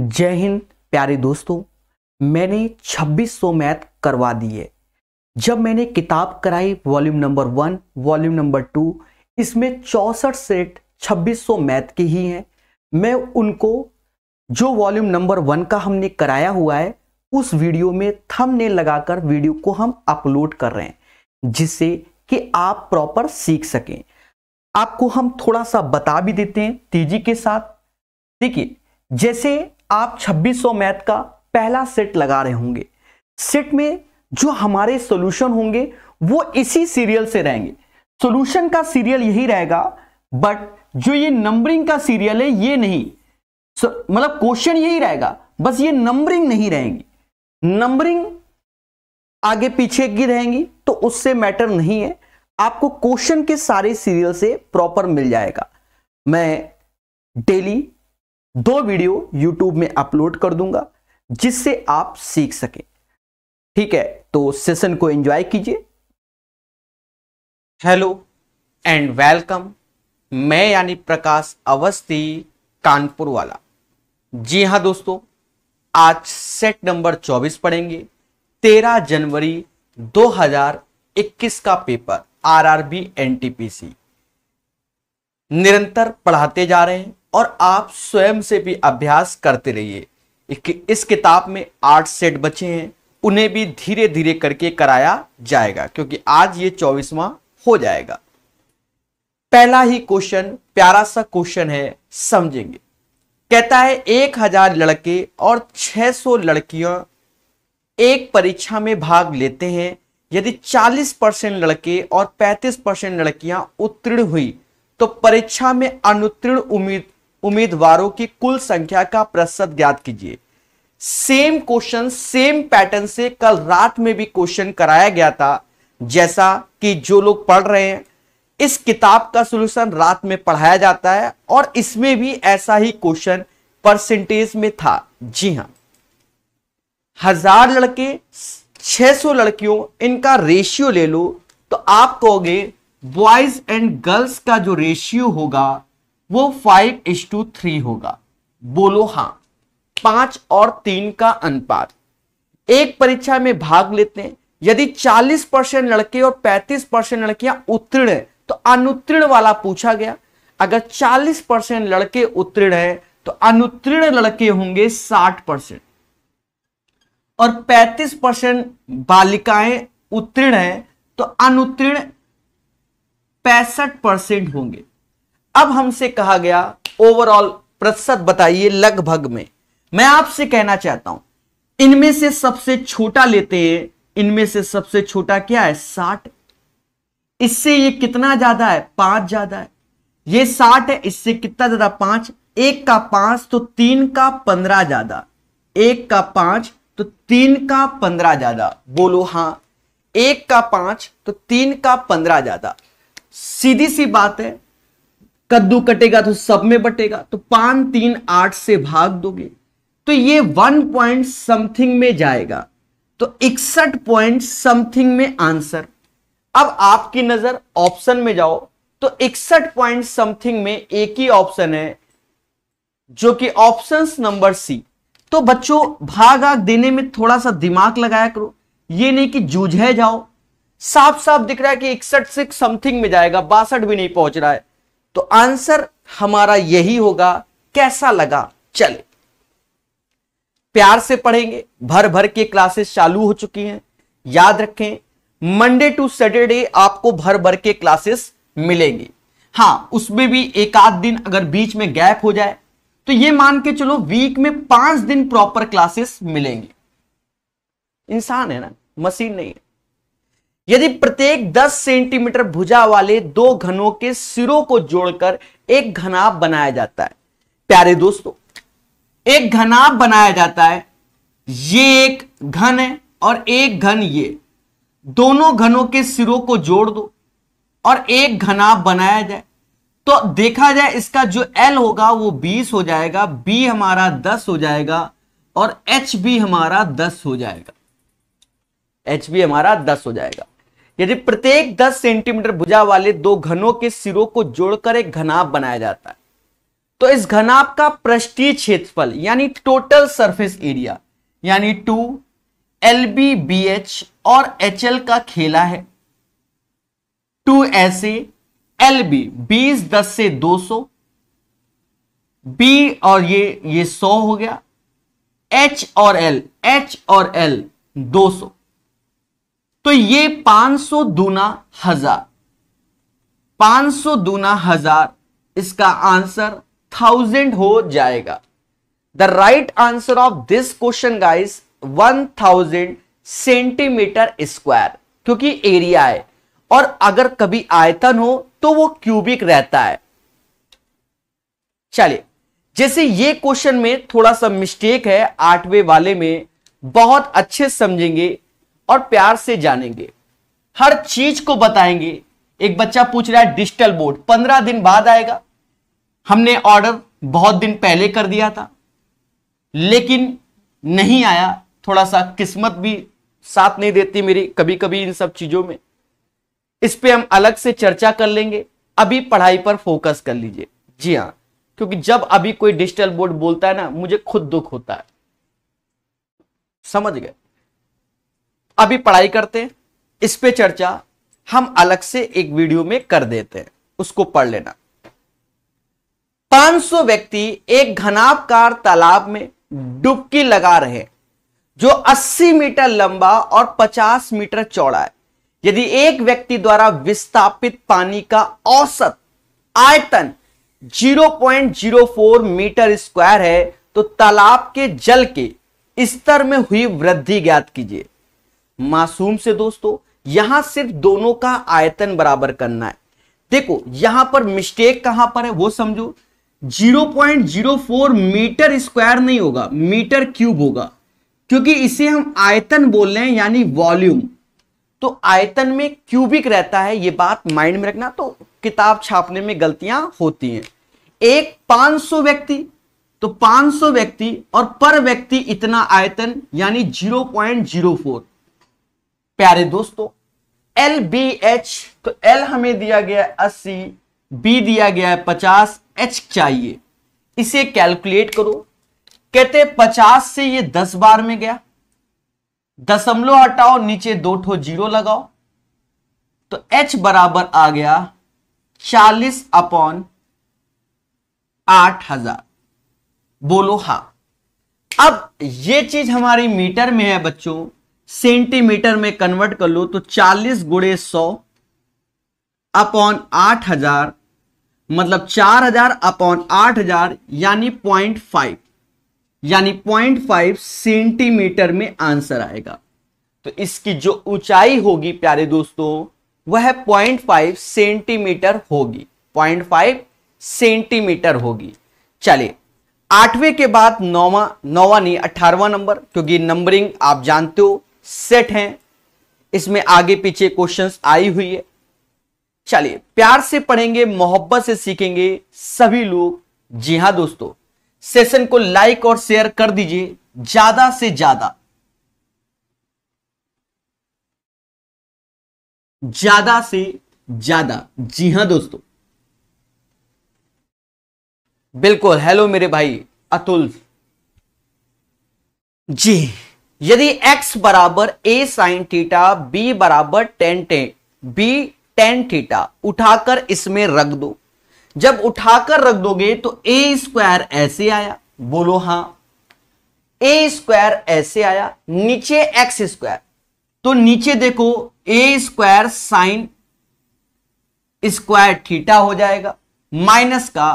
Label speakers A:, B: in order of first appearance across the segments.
A: जय हिंद प्यारे दोस्तों मैंने 2600 मैथ करवा दिए जब मैंने किताब कराई volume number one volume number two इसमें चौसठ सेट 2600 मैथ की ही हैं मैं उनको जो वॉल्यूम नंबर वन का हमने कराया हुआ है उस वीडियो में थंबनेल लगाकर वीडियो को हम अपलोड कर रहे हैं जिससे कि आप प्रॉपर सीख सकें आपको हम थोड़ा सा बता भी देते हैं तेजी के साथ देखिए जैसे आप 2600 मैथ का पहला सेट लगा रहे होंगे सेट में जो हमारे सॉल्यूशन होंगे वो इसी सीरियल से रहेंगे सॉल्यूशन का सीरियल यही रहेगा बट जो ये नंबरिंग का सीरियल है ये नहीं मतलब क्वेश्चन यही रहेगा बस ये नंबरिंग नहीं रहेगी नंबरिंग आगे पीछे की रहेंगी तो उससे मैटर नहीं है आपको क्वेश्चन के सारे सीरियल से प्रॉपर मिल जाएगा मैं डेली दो
B: वीडियो यूट्यूब में अपलोड कर दूंगा जिससे आप सीख सकें ठीक है तो सेशन को एंजॉय कीजिए हेलो
A: एंड वेलकम मैं यानी प्रकाश अवस्थी कानपुर वाला जी हां दोस्तों आज सेट नंबर 24 पढ़ेंगे 13 जनवरी 2021 का पेपर आरआरबी एनटीपीसी निरंतर पढ़ाते जा रहे हैं और आप स्वयं से भी अभ्यास करते रहिए इस किताब में आठ सेट बचे हैं उन्हें भी धीरे धीरे करके कराया जाएगा क्योंकि आज ये चौबीसवा हो जाएगा पहला ही क्वेश्चन प्यारा सा क्वेश्चन है समझेंगे कहता है एक हजार लड़के और 600 लड़कियां एक परीक्षा में भाग लेते हैं यदि 40 परसेंट लड़के और 35 परसेंट लड़कियां उत्तीर्ण हुई तो परीक्षा में अनुत्तीर्ण उम्मीद उम्मीदवारों की कुल संख्या का प्रतिशत ज्ञात कीजिए सेम क्वेश्चन सेम पैटर्न से कल रात में भी क्वेश्चन कराया गया था जैसा कि जो लोग पढ़ रहे हैं इस किताब का सोल्यूशन रात में पढ़ाया जाता है और इसमें भी ऐसा ही क्वेश्चन परसेंटेज में था जी हाँ हजार लड़के 600 लड़कियों इनका रेशियो ले लो तो आप कहोगे बॉयज एंड गर्ल्स का जो रेशियो होगा वो फाइव इज टू थ्री होगा बोलो हां पांच और तीन का अनुपात एक परीक्षा में भाग लेते हैं यदि 40 परसेंट लड़के और 35 परसेंट लड़कियां उत्तीर्ण है तो अनुत्तीर्ण वाला पूछा गया अगर 40 परसेंट लड़के उत्तीर्ण है तो अनुत्तीर्ण लड़के होंगे 60 परसेंट और 35 परसेंट बालिकाएं उत्तीर्ण है तो अनुत्तीर्ण पैंसठ परसेंट होंगे अब हमसे कहा गया ओवरऑल प्रतिशत बताइए लगभग में मैं आपसे कहना चाहता हूं इनमें से सबसे छोटा लेते हैं इनमें से सबसे छोटा क्या है साठ इससे ये कितना ज्यादा है पांच ज्यादा है ये साठ है इससे कितना ज्यादा पांच एक का पांच तो तीन का पंद्रह ज्यादा एक का पांच तो तीन का पंद्रह ज्यादा बोलो हां एक का पांच तो तीन का पंद्रह ज्यादा सीधी सी बात है कद्दू कटेगा तो सब में बटेगा तो पांच तीन आठ से भाग दोगे तो ये वन पॉइंट समथिंग में जाएगा तो इकसठ पॉइंट समथिंग में आंसर अब आपकी नजर ऑप्शन में जाओ तो इकसठ पॉइंट समथिंग में एक ही ऑप्शन है जो कि ऑप्शन नंबर सी तो बच्चों भाग आग देने में थोड़ा सा दिमाग लगाया करो ये नहीं कि जूझे जाओ साफ साफ दिख रहा है कि इकसठ से समथिंग में जाएगा बासठ भी नहीं पहुंच रहा है तो आंसर हमारा यही होगा कैसा लगा चले प्यार से पढ़ेंगे भर भर के क्लासेस चालू हो चुकी हैं याद रखें मंडे टू सैटरडे आपको भर भर के क्लासेस मिलेंगी हाँ उसमें भी एक आध दिन अगर बीच में गैप हो जाए तो ये मान के चलो वीक में पांच दिन प्रॉपर क्लासेस मिलेंगी इंसान है ना मशीन नहीं है यदि प्रत्येक 10 सेंटीमीटर भुजा वाले दो घनों के सिरों को जोड़कर एक घनाभ बनाया जाता है प्यारे दोस्तों एक घनाभ बनाया जाता है ये एक घन है और एक घन ये दोनों घनों के सिरों को जोड़ दो और एक घनाभ बनाया जाए तो देखा जाए इसका जो L होगा वो 20 हो जाएगा B हमारा 10 हो जाएगा और H भी हमारा 10 हो जाएगा H भी हमारा 10 हो जाएगा यदि प्रत्येक 10 सेंटीमीटर भुजा वाले दो घनों के सिरों को जोड़कर एक घनाप बनाया जाता है तो इस घनाप का पृष्ठीय क्षेत्रफल यानी टोटल सरफेस एरिया यानी two L B B H और एच एल का खेला है टू ऐसे एल बी बीस दस से दो सौ बी और ये ये सौ हो गया एच और एल एच और एल दो सौ तो ये 500 दूना हजार 500 दूना हजार इसका आंसर थाउजेंड हो जाएगा the right answer of this question guys 1000 centimetre square क्योंकि एरिया है और अगर कभी आयतन हो तो वो क्यूबिक रहता है चलिए जैसे ये क्वेश्चन में थोड़ा सा मिस्टेक है आठवें वाले में बहुत अच्छे समझेंगे और प्यार से जानेंगे हर चीज को बताएंगे एक बच्चा पूछ रहा है डिजिटल बोर्ड पंद्रह दिन बाद आएगा हमने ऑर्डर बहुत दिन पहले कर दिया था लेकिन नहीं आया थोड़ा सा किस्मत भी साथ नहीं देती मेरी कभी कभी इन सब चीजों में इस पे हम अलग से चर्चा कर लेंगे अभी पढ़ाई पर फोकस कर लीजिए जी हाँ क्योंकि जब अभी कोई डिजिटल बोर्ड बोलता है ना मुझे खुद दुख होता है समझ गए अभी पढ़ाई करते हैं इस पे चर्चा हम अलग से एक वीडियो में कर देते हैं उसको पढ़ लेना 500 व्यक्ति एक घनाबकार तालाब में डुबकी लगा रहे जो 80 मीटर लंबा और 50 मीटर चौड़ा है यदि एक व्यक्ति द्वारा विस्थापित पानी का औसत आयतन 0.04 मीटर स्क्वायर है तो तालाब के जल के स्तर में हुई वृद्धि ज्ञात कीजिए मासूम से दोस्तों यहां सिर्फ दोनों का आयतन बराबर करना है देखो यहां पर मिस्टेक कहां पर है वो समझो 0.04 मीटर स्क्वायर नहीं होगा मीटर क्यूब होगा क्योंकि इसे हम आयतन बोल रहे हैं यानी वॉल्यूम तो आयतन में क्यूबिक रहता है ये बात माइंड में रखना तो किताब छापने में गलतियां होती हैं एक 500 व्यक्ति तो 500 व्यक्ति और पर व्यक्ति इतना आयतन यानी 0.04 प्यारे दोस्तों एल बी एच तो एल हमें दिया गया है अस्सी बी दिया गया है पचास एच चाहिए इसे कैलकुलेट करो कहते पचास से ये दस बार में गया दशमलव हटाओ नीचे दो ठो जीरो लगाओ तो एच बराबर आ गया चालीस अपॉन आठ हजार बोलो हा अब ये चीज हमारी मीटर में है बच्चों सेंटीमीटर में कन्वर्ट कर लो तो चालीस गुड़े सौ अपॉन आठ हजार मतलब चार हजार अपॉन आठ हजार यानी पॉइंट फाइव यानी पॉइंट फाइव सेंटीमीटर में आंसर आएगा तो इसकी जो ऊंचाई होगी प्यारे दोस्तों वह पॉइंट फाइव सेंटीमीटर होगी पॉइंट फाइव सेंटीमीटर होगी चलिए आठवें के बाद नौवा नौवा नहीं अठारहवा नंबर क्योंकि नंबरिंग आप जानते हो सेट हैं इसमें आगे पीछे क्वेश्चंस आई हुई है चलिए प्यार से पढ़ेंगे मोहब्बत से सीखेंगे सभी लोग जी हां दोस्तों सेशन को
B: लाइक और शेयर कर दीजिए ज्यादा से ज्यादा ज्यादा से ज्यादा जी हां दोस्तों बिल्कुल हेलो मेरे भाई अतुल
A: जी यदि x बराबर a साइन थीटा b बराबर टेन टे b टेन थीटा उठाकर इसमें रख दो जब उठाकर रख दोगे तो ए स्क्वायर ऐसे आया बोलो हां ए स्क्वायर ऐसे आया नीचे x स्क्वायर तो नीचे देखो A square sine square theta हो जाएगा माइनस का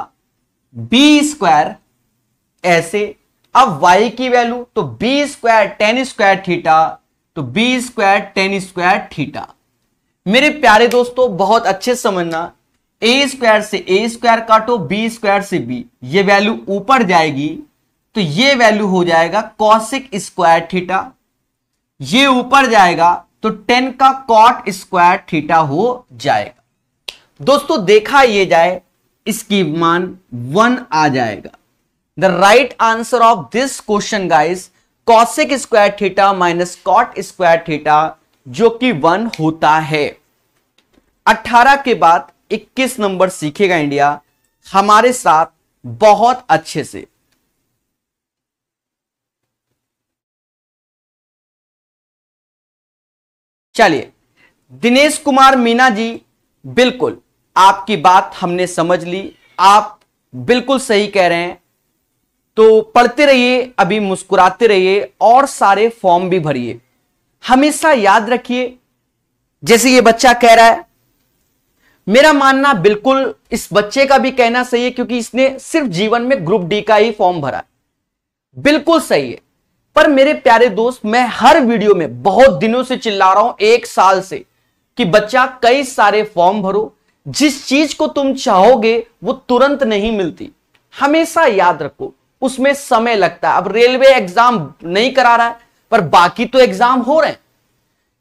A: बी स्क्वायर ऐसे अब y की वैल्यू तो B square tan square theta तो B square tan square theta मेरे प्यारे दोस्तों बहुत अच्छे समझना ए स्क्वायर से ए स्क्वायर काटो बी स्क्वायर से बी ये वैल्यू ऊपर जाएगी तो ये वैल्यू हो जाएगा कॉसिक स्क्वायर थीटा ये ऊपर जाएगा तो टेन का कॉट स्क्वायर थीटा हो जाएगा दोस्तों देखा ये जाए इसकी मान वन आ जाएगा the right answer of this question guys cosec square theta minus cot square theta जो कि वन होता है 18 के बाद 21
B: नंबर सीखेगा इंडिया हमारे साथ बहुत अच्छे से चलिए दिनेश कुमार मीना जी
C: बिल्कुल आपकी
A: बात हमने समझ ली आप बिल्कुल सही कह रहे हैं तो पढ़ते रहिए अभी मुस्कुराते रहिए और सारे फॉर्म भी भरिए हमेशा याद रखिए जैसे ये बच्चा कह रहा है मेरा मानना बिल्कुल इस बच्चे का भी कहना सही है क्योंकि इसने सिर्फ जीवन में ग्रुप डी का ही फॉर्म भरा बिल्कुल सही है पर मेरे प्यारे दोस्त मैं हर वीडियो में बहुत दिनों से चिल्ला रहा हूं एक साल से कि बच्चा कई सारे फॉर्म भरो जिस चीज को तुम चाहोगे वो तुरंत नहीं मिलती हमेशा याद रखो उसमें समय लगता है अब रेलवे एग्जाम नहीं करा रहा है पर बाकी तो एग्जाम हो रहे हैं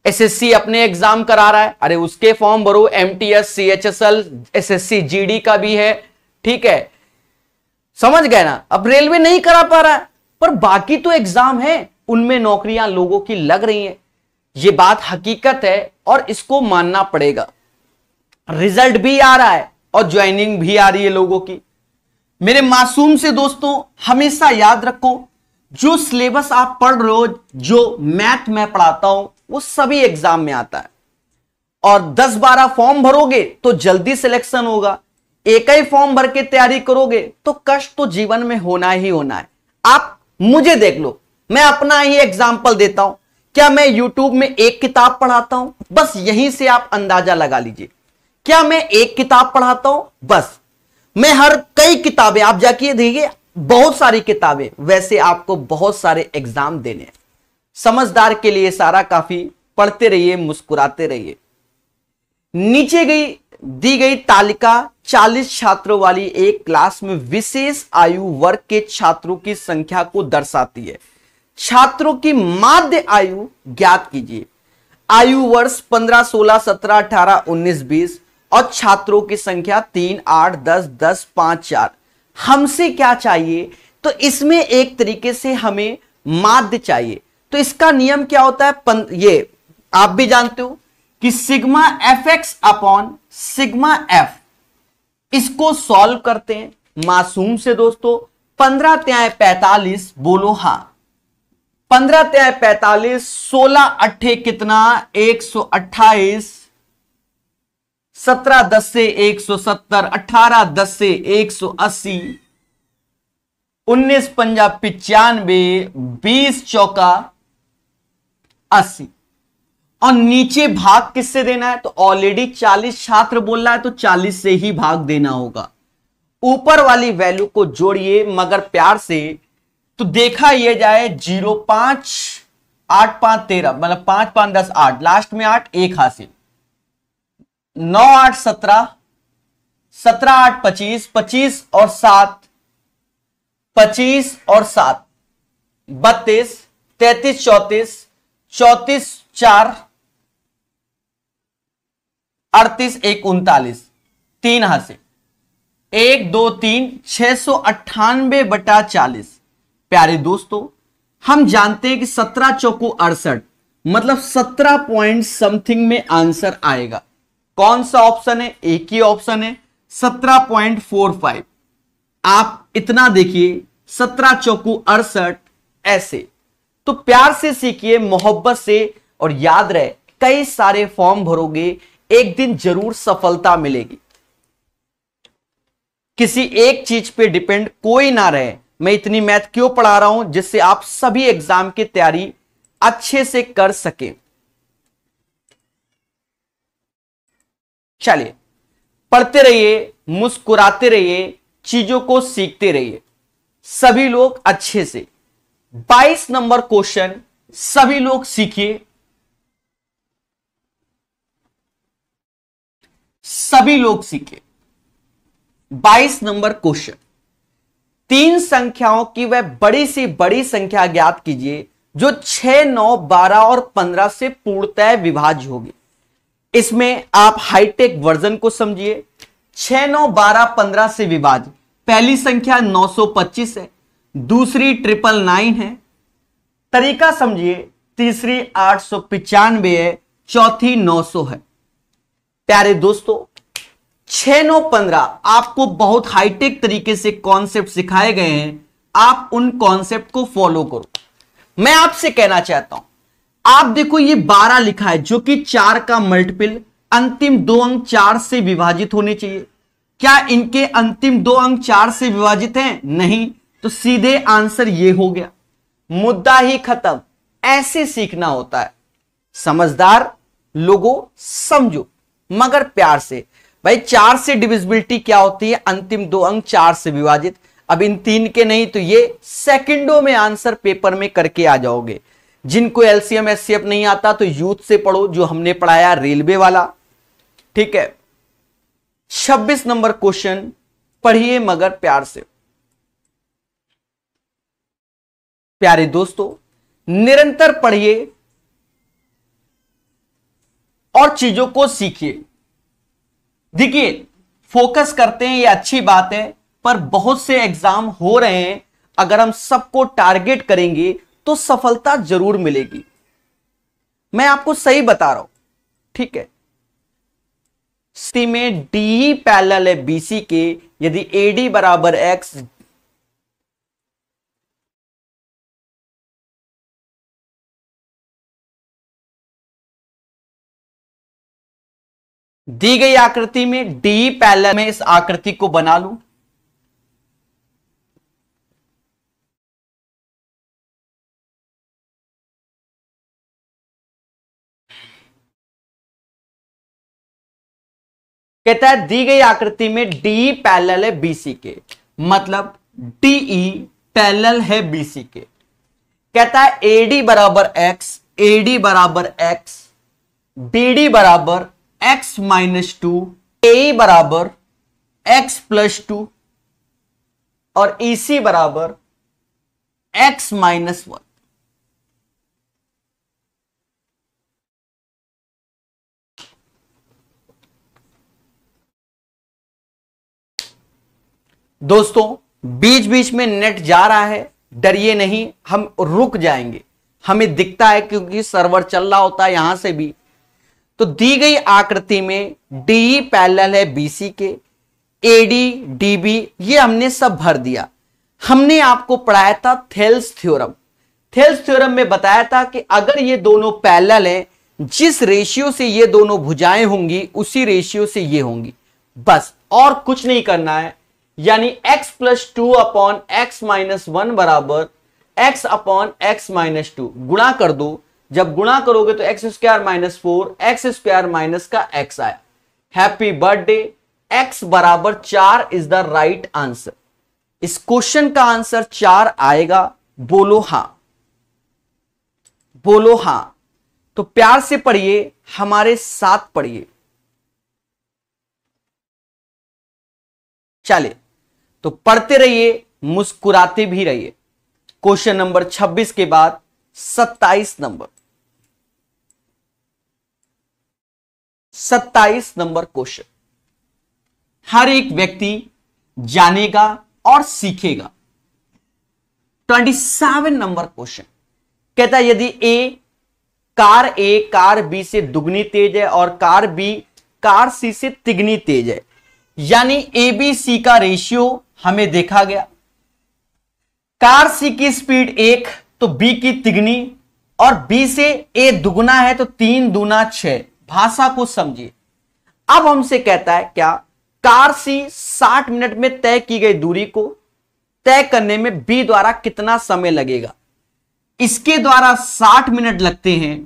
A: एसएससी अपने एग्जाम करा रहा है अरे उसके फॉर्म भरो एमटीएस सीएचएसएल एसएससी जीडी का भी है ठीक है समझ गए ना अब रेलवे नहीं करा पा रहा है पर बाकी तो एग्जाम है उनमें नौकरियां लोगों की लग रही है ये बात हकीकत है और इसको मानना पड़ेगा रिजल्ट भी आ रहा है और ज्वाइनिंग भी आ रही है लोगों की मेरे मासूम से दोस्तों हमेशा याद रखो जो सिलेबस आप पढ़ रहे हो जो मैथ में पढ़ाता हूं वो सभी एग्जाम में आता है और 10-12 फॉर्म भरोगे तो जल्दी सिलेक्शन होगा एक ही फॉर्म भर के तैयारी करोगे तो कष्ट तो जीवन में होना ही होना है आप मुझे देख लो मैं अपना ही एग्जाम्पल देता हूं क्या मैं यूट्यूब में एक किताब पढ़ाता हूं बस यहीं से आप अंदाजा लगा लीजिए क्या मैं एक किताब पढ़ाता हूं बस मैं हर कई किताबें आप जाके देखिए बहुत सारी किताबें वैसे आपको बहुत सारे एग्जाम देने हैं समझदार के लिए सारा काफी पढ़ते रहिए मुस्कुराते रहिए नीचे गई दी गई तालिका 40 छात्रों वाली एक क्लास में विशेष आयु वर्ग के छात्रों की संख्या को दर्शाती है छात्रों की माध्य आयु ज्ञात कीजिए आयु वर्ष 15, 16, 17, 18, 19, 20 और छात्रों की संख्या तीन आठ दस दस पांच चार हमसे क्या चाहिए तो इसमें एक तरीके से हमें माध्य चाहिए तो इसका नियम क्या होता है पन, ये आप भी जानते हो कि sigma F X upon sigma F इसको सॉल्व करते हैं मासूम से दोस्तों पंद्रह त्याय पैतालीस बोलो हां पंद्रह त्याय पैतालीस सोलह अट्ठे कितना एक सौ अट्ठाईस सत्रह दस से एक सौ सत्तर अठारह दस से एक सौ अस्सी उन्नीस पंजा पिचानवे बीस चौका अस्सी और नीचे भाग किससे देना है तो ऑलरेडी चालीस छात्र बोल रहा है तो चालीस से ही भाग देना होगा ऊपर वाली वैल्यू को जोड़िए मगर प्यार से तो देखा यह जाए जीरो पांच आठ पांच तेरह मतलब पांच पांच दस आठ लास्ट में आठ एक हासिल नौ आठ सत्रह सत्रह आठ पच्चीस पच्चीस और सात पच्चीस और सात बत्तीस तैतीस चौतीस चौतीस चार अड़तीस एक उनतालीस तीन हंसे एक दो तीन छह सौ अट्ठानबे बटा चालीस प्यारे दोस्तों हम जानते हैं कि सत्रह चौको अड़सठ मतलब सत्रह पॉइंट समथिंग में आंसर आएगा कौन सा ऑप्शन है एक ही ऑप्शन है सत्रह पॉइंट फोर फाइव आप इतना देखिए सत्रह चौकू अड़सठ ऐसे तो प्यार से सीखिए मोहब्बत से और याद रहे कई सारे फॉर्म भरोगे एक दिन जरूर सफलता मिलेगी किसी एक चीज पे डिपेंड कोई ना रहे मैं इतनी मैथ क्यों पढ़ा रहा हूं जिससे आप सभी एग्जाम की तैयारी अच्छे से कर सके चलिए पढ़ते रहिए मुस्कुराते रहिए चीजों को सीखते रहिए सभी लोग अच्छे से 22 नंबर क्वेश्चन सभी लोग सीखिए सभी लोग सीखे 22 नंबर क्वेश्चन तीन संख्याओं की वह बड़ी से बड़ी संख्या ज्ञात कीजिए जो 6, 9, 12 और 15 से पूर्णतः विभाज्य होगी इसमें आप हाईटेक वर्जन को समझिए छह नौ बारह पंद्रह से विवाद पहली संख्या 925 है दूसरी ट्रिपल नाइन है तरीका समझिए तीसरी आठ सौ पिचानवे है चौथी 900 है प्यारे दोस्तों छह नौ पंद्रह आपको बहुत हाईटेक तरीके से कॉन्सेप्ट सिखाए गए हैं आप उन कॉन्सेप्ट को फॉलो करो मैं आपसे कहना चाहता हूं आप देखो ये बारह लिखा है जो कि चार का मल्टीपल अंतिम दो अंक चार से विभाजित होने चाहिए क्या इनके अंतिम दो अंक चार से विभाजित हैं नहीं तो सीधे आंसर ये हो गया मुद्दा ही खत्म ऐसे सीखना होता है समझदार लोगों समझो मगर प्यार से भाई चार से डिविजिबिलिटी क्या होती है अंतिम दो अंक चार से विभाजित अब इन तीन के नहीं तो ये सेकंडों में आंसर पेपर में करके आ जाओगे जिनको एलसीएम एससीएफ नहीं आता तो यूथ से पढ़ो जो हमने पढ़ाया रेलवे वाला ठीक है 26 नंबर क्वेश्चन पढ़िए मगर प्यार से प्यारे दोस्तों निरंतर पढ़िए और चीजों को सीखिए देखिए फोकस करते हैं ये अच्छी बात है पर बहुत से एग्जाम हो रहे हैं अगर हम सबको टारगेट करेंगे तो सफलता जरूर मिलेगी मैं आपको सही बता रहा हूं ठीक है सी में डी पैल है
C: बीसी के यदि एडी बराबर एक्स दी गई आकृति में डी पैल में इस आकृति को बना लूं कहता है दी गई आकृति में
B: डी पैल है बीसी के मतलब डीई पैल e है
A: बीसी के कहता है एडी बराबर एक्स एडी बराबर एक्स बीडी बराबर एक्स माइनस टू ए बराबर एक्स प्लस टू और ईसी e बराबर
C: एक्स माइनस वन
B: दोस्तों बीच बीच में नेट जा रहा है डरिए
A: नहीं हम रुक जाएंगे हमें दिखता है क्योंकि सर्वर चल रहा होता है यहां से भी तो दी गई आकृति में डी पैरेलल है बीसी के एडी डीबी ये हमने सब भर दिया हमने आपको पढ़ाया था थेल्स थ्योरम थेल्स थ्योरम में बताया था कि अगर ये दोनों पैरेलल हैं जिस रेशियो से ये दोनों भुजाएं होंगी उसी रेशियो से ये होंगी बस और कुछ नहीं करना है यानी x plus two upon X minus one बराबर x upon X minus two गुणा कर दो जब गुणा करोगे तो X square minus four X square minus का x आया हैप्पी बर्थडे x बराबर चार इज द राइट आंसर इस क्वेश्चन का आंसर चार आएगा बोलो हां बोलो हां तो प्यार से पढ़िए हमारे साथ पढ़िए चलिए तो पढ़ते रहिए मुस्कुराते भी रहिए क्वेश्चन नंबर 26 के बाद 27 नंबर 27 नंबर क्वेश्चन हर एक व्यक्ति जानेगा और सीखेगा 27 नंबर क्वेश्चन कहता है यदि A car A car B से दुगनी तेज है और कार बी कार सी से तिगनी तेज है यानी ए बी सी का रेशियो हमें देखा गया कार सी की स्पीड एक तो बी की तिगनी और बी से ए दुगुना है तो तीन दुना छ भाषा को समझिए अब हमसे कहता है क्या कार सी 60 मिनट में तय की गई दूरी को तय करने में बी द्वारा कितना समय लगेगा इसके द्वारा 60 मिनट लगते हैं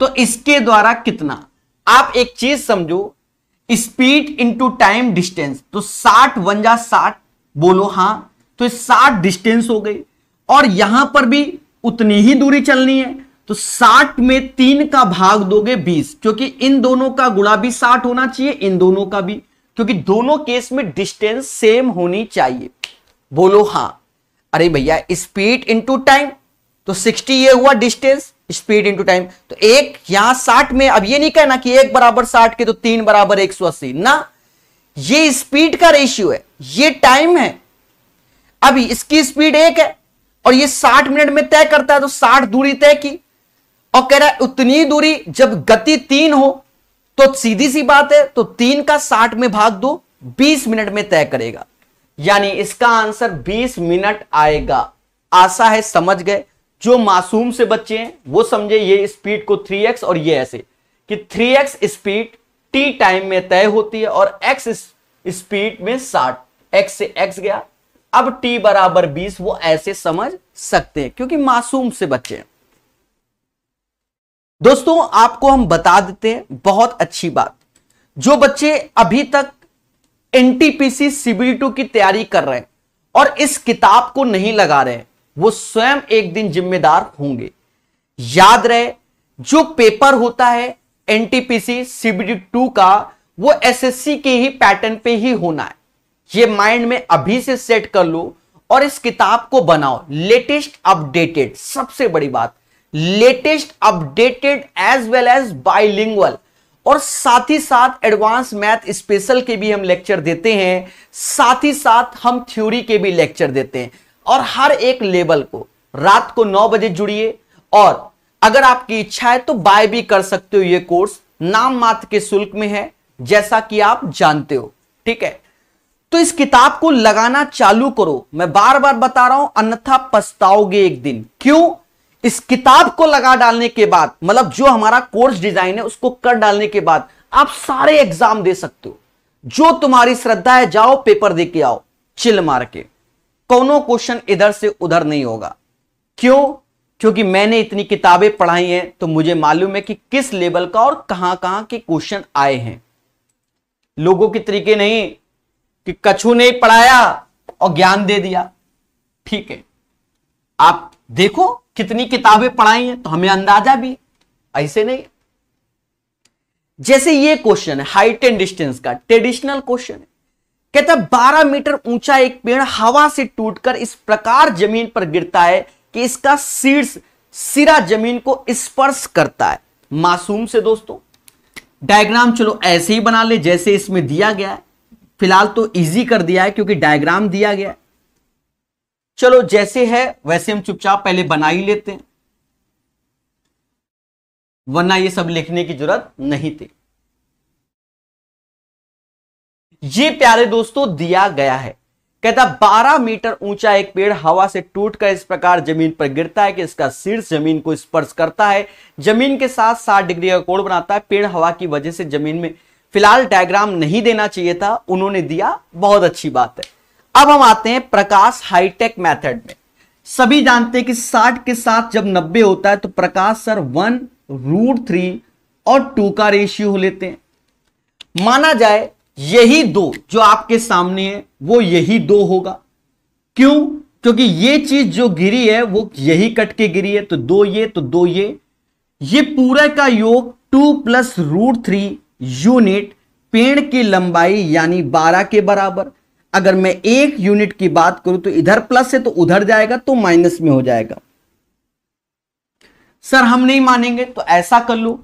A: तो इसके द्वारा कितना आप एक चीज समझो स्पीड इंटू टाइम डिस्टेंस तो साठ वन जा साठ बोलो हां तो साठ डिस्टेंस हो गई और यहां पर भी उतनी ही दूरी चलनी है तो साठ में तीन का भाग दोगे बीस क्योंकि इन दोनों का गुणा भी साठ होना चाहिए इन दोनों का भी क्योंकि दोनों केस में डिस्टेंस सेम होनी चाहिए बोलो हां अरे भैया स्पीड इंटू टाइम तो सिक्सटी ये हुआ डिस्टेंस स्पीड इनटू टाइम तो एक यहां साठ में अब ये नहीं कहना कि एक बराबर साठ के तो तीन बराबर एक सौ अस्सी ना ये स्पीड का रेशियो है ये टाइम है अभी इसकी स्पीड एक है और ये साठ मिनट में तय करता है तो साठ दूरी तय की और कह रहा है उतनी दूरी जब गति तीन हो तो सीधी सी बात है तो तीन का साठ में भाग दो बीस मिनट में तय करेगा यानी इसका आंसर बीस मिनट आएगा आशा है समझ गए जो मासूम से बच्चे हैं वो समझे ये स्पीड को 3x और ये ऐसे कि 3x स्पीड t टाइम में तय होती है और x स्पीड में 60 x से x गया अब t बराबर 20 वो ऐसे समझ सकते हैं क्योंकि मासूम से बच्चे हैं दोस्तों आपको हम बता देते हैं बहुत अच्छी बात जो बच्चे अभी तक एनटीपीसी सीबीटू की तैयारी कर रहे हैं और इस किताब को नहीं लगा रहे हैं वो स्वयं एक दिन जिम्मेदार होंगे याद रहे जो पेपर होता है एनटीपीसी सीबीडी टू का वो एसएससी के ही पैटर्न पे ही होना है ये माइंड में अभी से सेट कर लो और इस किताब को बनाओ लेटेस्ट अपडेटेड सबसे बड़ी बात latest updated as well as bilingual और साथ ही साथ एडवांस मैथ स्पेशल के भी हम लेक्चर देते हैं साथ ही साथ हम थ्योरी के भी लेक्चर देते हैं और हर एक लेवल को रात को नौ बजे जुड़िए और अगर आपकी इच्छा है तो बाय भी कर सकते हो ये कोर्स नाम मात्र के शुल्क में है जैसा कि आप जानते हो ठीक है तो इस किताब को लगाना चालू करो मैं बार बार बता रहा हूं अन्यथा पछताओगे एक दिन क्यों इस किताब को लगा डालने के बाद मतलब जो हमारा कोर्स डिजाइन है उसको कर डालने के बाद आप सारे एग्जाम दे सकते हो जो तुम्हारी श्रद्धा है जाओ पेपर दे के आओ चिल मार के कोनो क्वेश्चन इधर से उधर नहीं होगा क्यों क्योंकि मैंने इतनी किताबें पढ़ाई हैं तो मुझे मालूम है कि किस लेवल का और कहां कहां के क्वेश्चन आए हैं लोगों के तरीके नहीं कि कछु नहीं पढ़ाया और ज्ञान दे दिया ठीक है आप देखो कितनी किताबें पढ़ाई हैं तो हमें अंदाजा भी ऐसे नहीं जैसे ये क्वेश्चन है हाइट एंड डिस्टेंस का ट्रेडिशनल क्वेश्चन है कहता बारह मीटर ऊंचा एक पेड़ हवा से टूटकर इस प्रकार जमीन पर गिरता है कि इसका शीर्ष सिरा जमीन को स्पर्श करता है मासूम से दोस्तों डायग्राम चलो ऐसे ही बना ले जैसे इसमें दिया गया है फिलहाल तो इजी कर दिया है क्योंकि डायग्राम दिया गया है चलो जैसे
B: है वैसे हम चुपचाप पहले बना ही लेते हैं वरना ये सब लिखने की जरूरत नहीं थी
A: ये प्यारे दोस्तों दिया गया है कहता 12 मीटर ऊंचा एक पेड़ हवा से टूटकर इस प्रकार जमीन पर गिरता है कि इसका शीर्ष जमीन को स्पर्श करता है जमीन के साथ 60 डिग्री का कोण बनाता है पेड़ हवा की वजह से जमीन में फिलहाल डायग्राम नहीं देना चाहिए था उन्होंने दिया बहुत अच्छी बात है अब हम आते हैं प्रकाश हाईटेक मैथड में सभी जानते हैं कि साठ के साथ जब नब्बे होता है तो प्रकाश सर वन रूट थ्री और टू का रेशियो लेते हैं माना जाए यही दो जो आपके सामने है वो यही दो होगा क्यों क्योंकि ये चीज जो गिरी है वो यही कट के गिरी है तो दो ये तो दो ये ये पूरा का योग two plus root three unit पेड़ की लंबाई यानी बारह के बराबर अगर मैं एक यूनिट की बात करूं तो इधर प्लस है तो उधर जाएगा तो माइनस में हो जाएगा सर हम नहीं मानेंगे तो ऐसा कर लो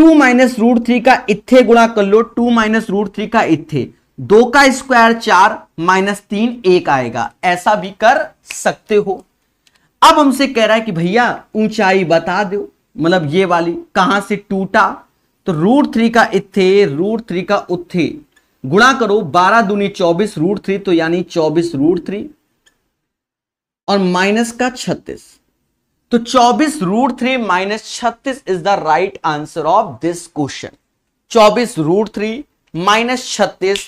A: टू माइनस रूट थ्री का इथे गुणा कर लो टू माइनस रूट थ्री का इथे दो का स्क्वायर चार माइनस तीन एक आएगा ऐसा भी कर सकते हो अब हमसे कह रहा है कि भैया ऊंचाई बता दो मतलब ये वाली कहां से टूटा तो रूट थ्री का इथे रूट थ्री का उथे गुणा करो बारह दूनी चौबीस रूट थ्री तो यानी चौबीस रूट थ्री और माइनस का छत्तीस तो 24 रूट थ्री माइनस छत्तीस is the right answer of this question 24 root three minus छत्तीस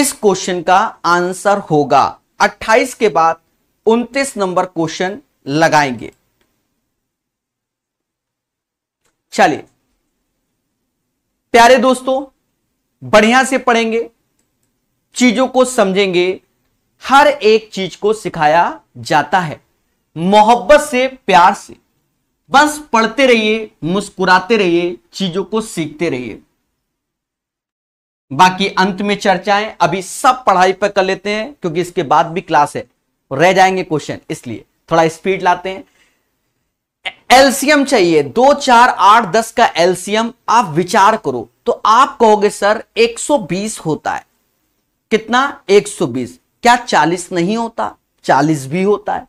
A: इस क्वेश्चन का आंसर होगा 28 के बाद 29 नंबर क्वेश्चन लगाएंगे चलिए प्यारे दोस्तों बढ़िया से पढ़ेंगे चीजों को समझेंगे हर एक चीज को सिखाया जाता है मोहब्बत से प्यार से बस पढ़ते रहिए मुस्कुराते रहिए चीजों को सीखते रहिए बाकी अंत में चर्चाएं अभी सब पढ़ाई पर कर लेते हैं क्योंकि इसके बाद भी क्लास है रह जाएंगे क्वेश्चन इसलिए थोड़ा स्पीड लाते हैं एलसीएम चाहिए दो चार आठ दस का एलसीएम आप विचार करो तो आप कहोगे सर 120 होता है कितना 120 क्या 40 नहीं होता 40 भी होता है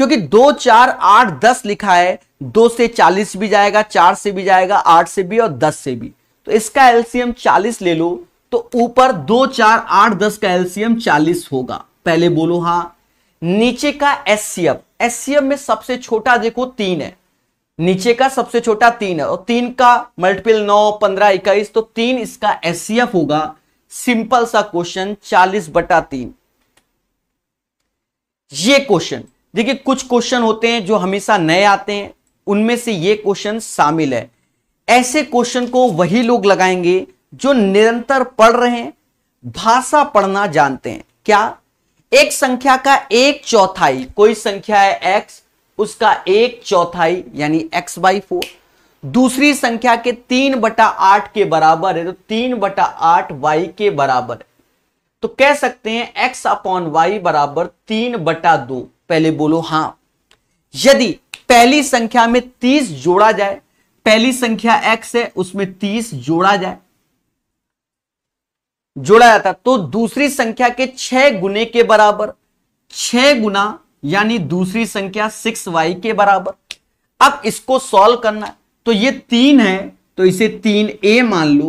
A: क्योंकि दो चार आठ दस लिखा है दो से चालीस भी जाएगा चार से भी जाएगा आठ से भी और दस से भी तो इसका एलसीएम चालीस ले लो तो ऊपर दो चार आठ दस का एलसीएम चालीस होगा पहले बोलो हां नीचे का एससीएम एससीएम में सबसे छोटा देखो तीन है नीचे का सबसे छोटा तीन है और तीन का मल्टीपल नौ पंद्रह इक्कीस तो तीन इसका एससीएफ होगा सिंपल सा क्वेश्चन चालीस बटा तीन ये क्वेश्चन देखिए कुछ क्वेश्चन होते हैं जो हमेशा नए आते हैं उनमें से ये क्वेश्चन शामिल है ऐसे क्वेश्चन को वही लोग लगाएंगे जो निरंतर पढ़ रहे हैं भाषा पढ़ना जानते हैं क्या एक संख्या का एक चौथाई कोई संख्या है एक्स उसका एक चौथाई यानी एक्स बाई फोर दूसरी संख्या के तीन बटा आठ के बराबर है तो तीन बटा आठ वाई के बराबर है तो कह सकते हैं एक्स अपॉन वाई बराबर तीन बटा दो पहले बोलो हां यदि पहली संख्या में तीस जोड़ा जाए पहली संख्या एक्स है उसमें तीस जोड़ा जाए जोड़ा जाता तो दूसरी संख्या के छह गुने के बराबर छह गुना यानी दूसरी संख्या सिक्स वाई के बराबर अब इसको सॉल्व करना तो ये तीन है तो इसे तीन ए मान लो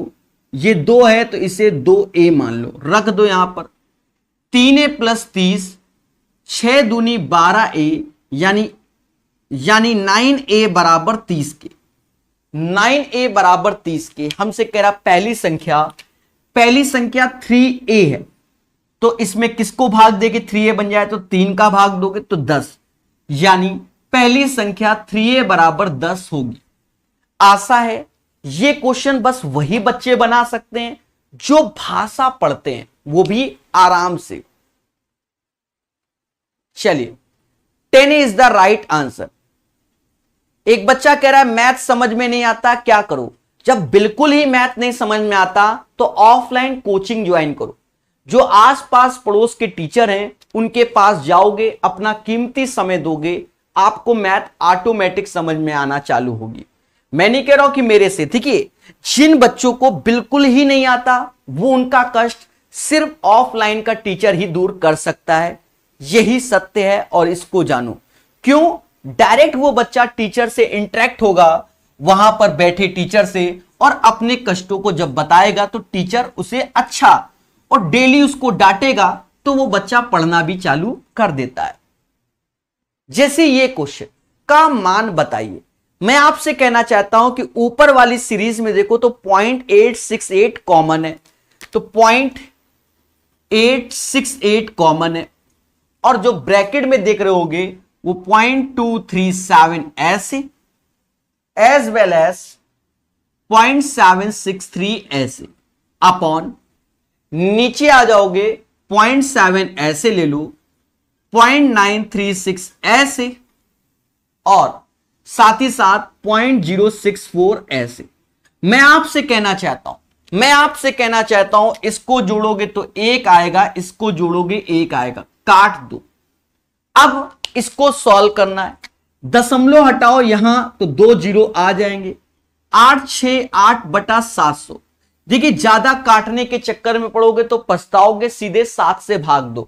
A: ये दो है तो इसे दो ए मान लो रख दो यहां पर तीन ए प्लस तीस छः दूनी बारह ए यानी यानी नाइन ए बराबर तीस के नाइन ए बराबर तीस के हमसे कह रहा पहली संख्या पहली संख्या थ्री ए है तो इसमें किसको भाग देके थ्री ए बन जाए तो तीन का भाग दोगे तो दस यानी पहली संख्या थ्री ए बराबर दस होगी आशा है ये क्वेश्चन बस वही बच्चे बना सकते हैं जो भाषा पढ़ते हैं वो भी आराम से चलिए ten is the right answer एक बच्चा कह रहा है मैथ समझ में नहीं आता क्या करो जब बिल्कुल ही मैथ नहीं समझ में आता तो ऑफलाइन कोचिंग ज्वाइन करो जो आसपास पड़ोस के टीचर हैं उनके पास जाओगे अपना कीमती समय दोगे आपको मैथ ऑटोमेटिक समझ में आना चालू होगी मैं नहीं कह रहा हूं कि मेरे से ठीक है जिन बच्चों को बिल्कुल ही नहीं आता वो उनका कष्ट सिर्फ ऑफलाइन का टीचर ही दूर कर सकता है यही सत्य है और इसको जानो क्यों डायरेक्ट वो बच्चा टीचर से इंटरेक्ट होगा वहां पर बैठे टीचर से और अपने कष्टों को जब बताएगा तो टीचर उसे अच्छा और डेली उसको डांटेगा तो वो बच्चा पढ़ना भी चालू कर देता है जैसे ये क्वेश्चन का मान बताइए मैं आपसे कहना चाहता हूं कि ऊपर वाली सीरीज में देखो तो point eight six eight common है तो point eight six eight common है और जो ब्रैकेट में देख रहे होगे वो point two three seven S as well as point seven six three S upon नीचे आ जाओगे पॉइंट सेवन ऐसे ले लो पॉइंट नाइन थ्री सिक्स ऐसे और साथ ही साथ पॉइंट जीरो सिक्स फोर ऐसे मैं आपसे कहना चाहता हूं मैं आपसे कहना चाहता हूं इसको जोड़ोगे तो एक आएगा इसको जोड़ोगे एक आएगा काट दो अब इसको सॉल्व करना है दशमलव हटाओ यहां तो दो जीरो आ जाएंगे आठ छ आठ बटा सात सौ देखिए ज्यादा काटने के चक्कर में पड़ोगे तो पछताओगे सीधे सात से भाग दो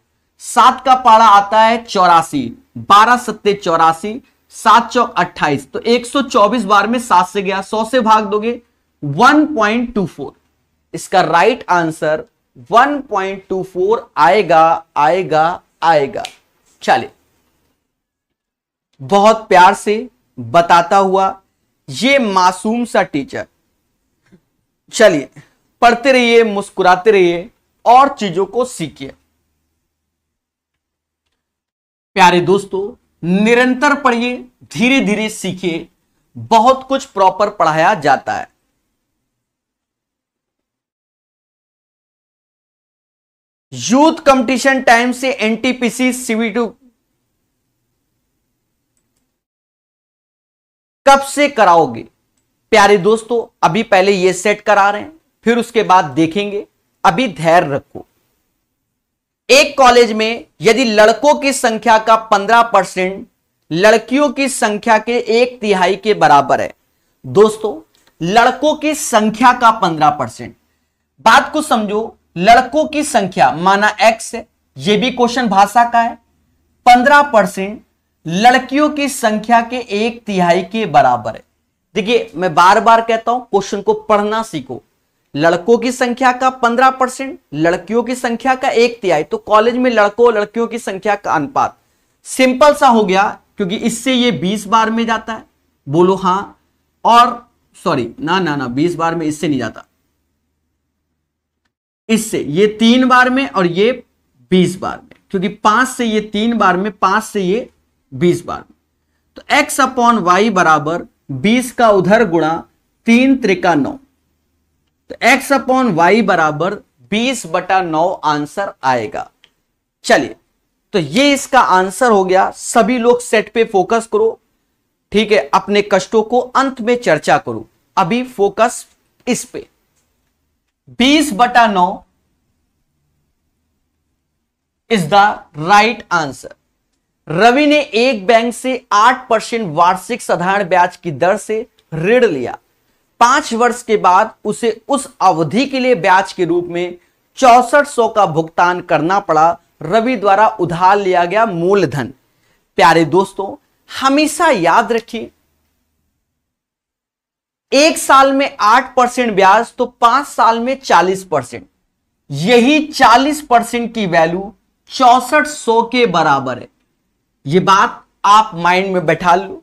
A: सात का पारा आता है चौरासी बारह सत्ते चौरासी सात चौक अट्ठाईस तो एक सौ चौबीस बार में सात से गया सौ से भाग दोगे वन पॉइंट टू फोर इसका राइट आंसर 1.24 आएगा आएगा आएगा चलिए बहुत प्यार से बताता हुआ ये मासूम सा टीचर चलिए पढ़ते रहिए मुस्कुराते रहिए और चीजों को सीखिए प्यारे दोस्तों
B: निरंतर पढ़िए धीरे धीरे सीखिए बहुत कुछ प्रॉपर पढ़ाया जाता है यूथ कंपटीशन टाइम से एनटीपीसी सीवी टू कब से कराओगे प्यारे
A: दोस्तों अभी पहले ये सेट करा रहे हैं फिर उसके बाद देखेंगे अभी धैर्य रखो एक कॉलेज में यदि लड़कों की संख्या का पंद्रह परसेंट लड़कियों की संख्या के एक तिहाई के बराबर है दोस्तों लड़कों की संख्या का पंद्रह परसेंट बात को समझो लड़कों की संख्या माना एक्स है यह भी क्वेश्चन भाषा का है पंद्रह परसेंट लड़कियों की संख्या के एक तिहाई के बराबर है देखिए मैं बार बार कहता हूं क्वेश्चन को पढ़ना सीखो लड़कों की संख्या का पंद्रह परसेंट लड़कियों की संख्या का एक तिहाई तो कॉलेज में लड़कों और लड़कियों की संख्या का अनुपात सिंपल सा हो गया क्योंकि इससे ये बीस बार में जाता है बोलो हाँ और सॉरी ना ना ना बीस बार में इससे नहीं जाता इससे ये तीन बार में और ये बीस बार में क्योंकि पांच से ये तीन बार में पांच से ये बीस बार में तो एक्स अपॉन वाई बराबर बीस का उधर गुणा तीन त्रिका नौ तो एक्स अपॉन वाई बराबर बीस बटा नौ आंसर आएगा चलिए तो ये इसका आंसर हो गया सभी लोग सेट पे फोकस करो ठीक है अपने कष्टों को अंत में चर्चा करो अभी फोकस इस पे बीस बटा नौ is the right answer Ravi ने एक बैंक से आठ परसेंट वार्षिक साधारण ब्याज की दर से ऋण लिया पांच वर्ष के बाद उसे उस अवधि के लिए ब्याज के रूप में चौसठ सौ का भुगतान करना पड़ा रवि द्वारा उधार लिया गया मूलधन प्यारे दोस्तों हमेशा याद रखिए एक साल में आठ परसेंट ब्याज तो पांच साल में चालीस परसेंट यही चालीस परसेंट की वैल्यू चौसठ सौ के बराबर है यह बात आप माइंड में बैठा लो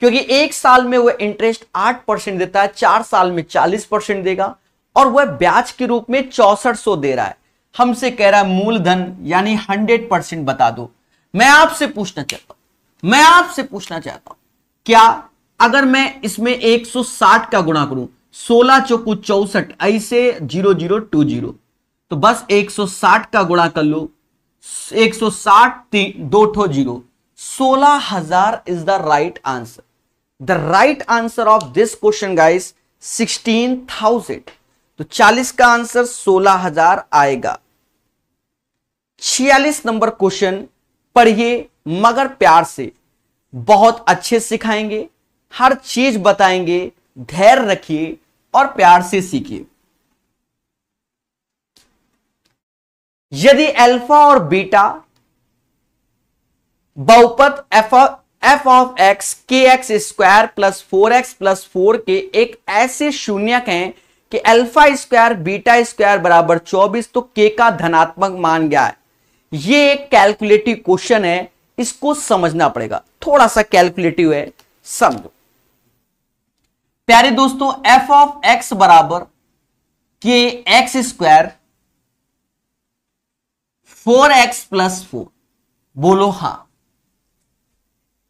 A: क्योंकि एक साल में वह इंटरेस्ट आठ परसेंट देता है चार साल में चालीस परसेंट देगा और वह ब्याज के रूप में चौसठ सौ दे रहा है हमसे कह रहा है मूलधन यानी हंड्रेड परसेंट बता दो मैं आपसे पूछना चाहता हूं मैं आपसे पूछना चाहता हूं क्या अगर मैं इसमें 160 का गुणा करूं 16 चौकू चौसठ ऐसे जीरो जीरो टू जीरो तो बस 160 का गुणा कर लो 160 सौ दो ठो जीरो सोलह हजार is the right answer the right answer of this question guys sixteen thousand तो चालीस का आंसर सोलह हजार आएगा छियालीस नंबर क्वेश्चन पढ़िए मगर प्यार से बहुत अच्छे सिखाएंगे हर चीज बताएंगे धैर्य रखिए और प्यार से सीखिए यदि अल्फा और बीटा बहुपत एफ एफ ऑफ एक्स के X square plus four X plus four के एक ऐसे शून्यक हैं कि अल्फा स्क्वायर बीटा स्क्वायर बराबर चौबीस तो के का धनात्मक मान गया है ये एक कैलकुलेटिव क्वेश्चन है इसको समझना पड़ेगा थोड़ा सा कैलकुलेटिव है समझो प्यारे दोस्तों एफ ऑफ एक्स बराबर के X square four X plus four बोलो हां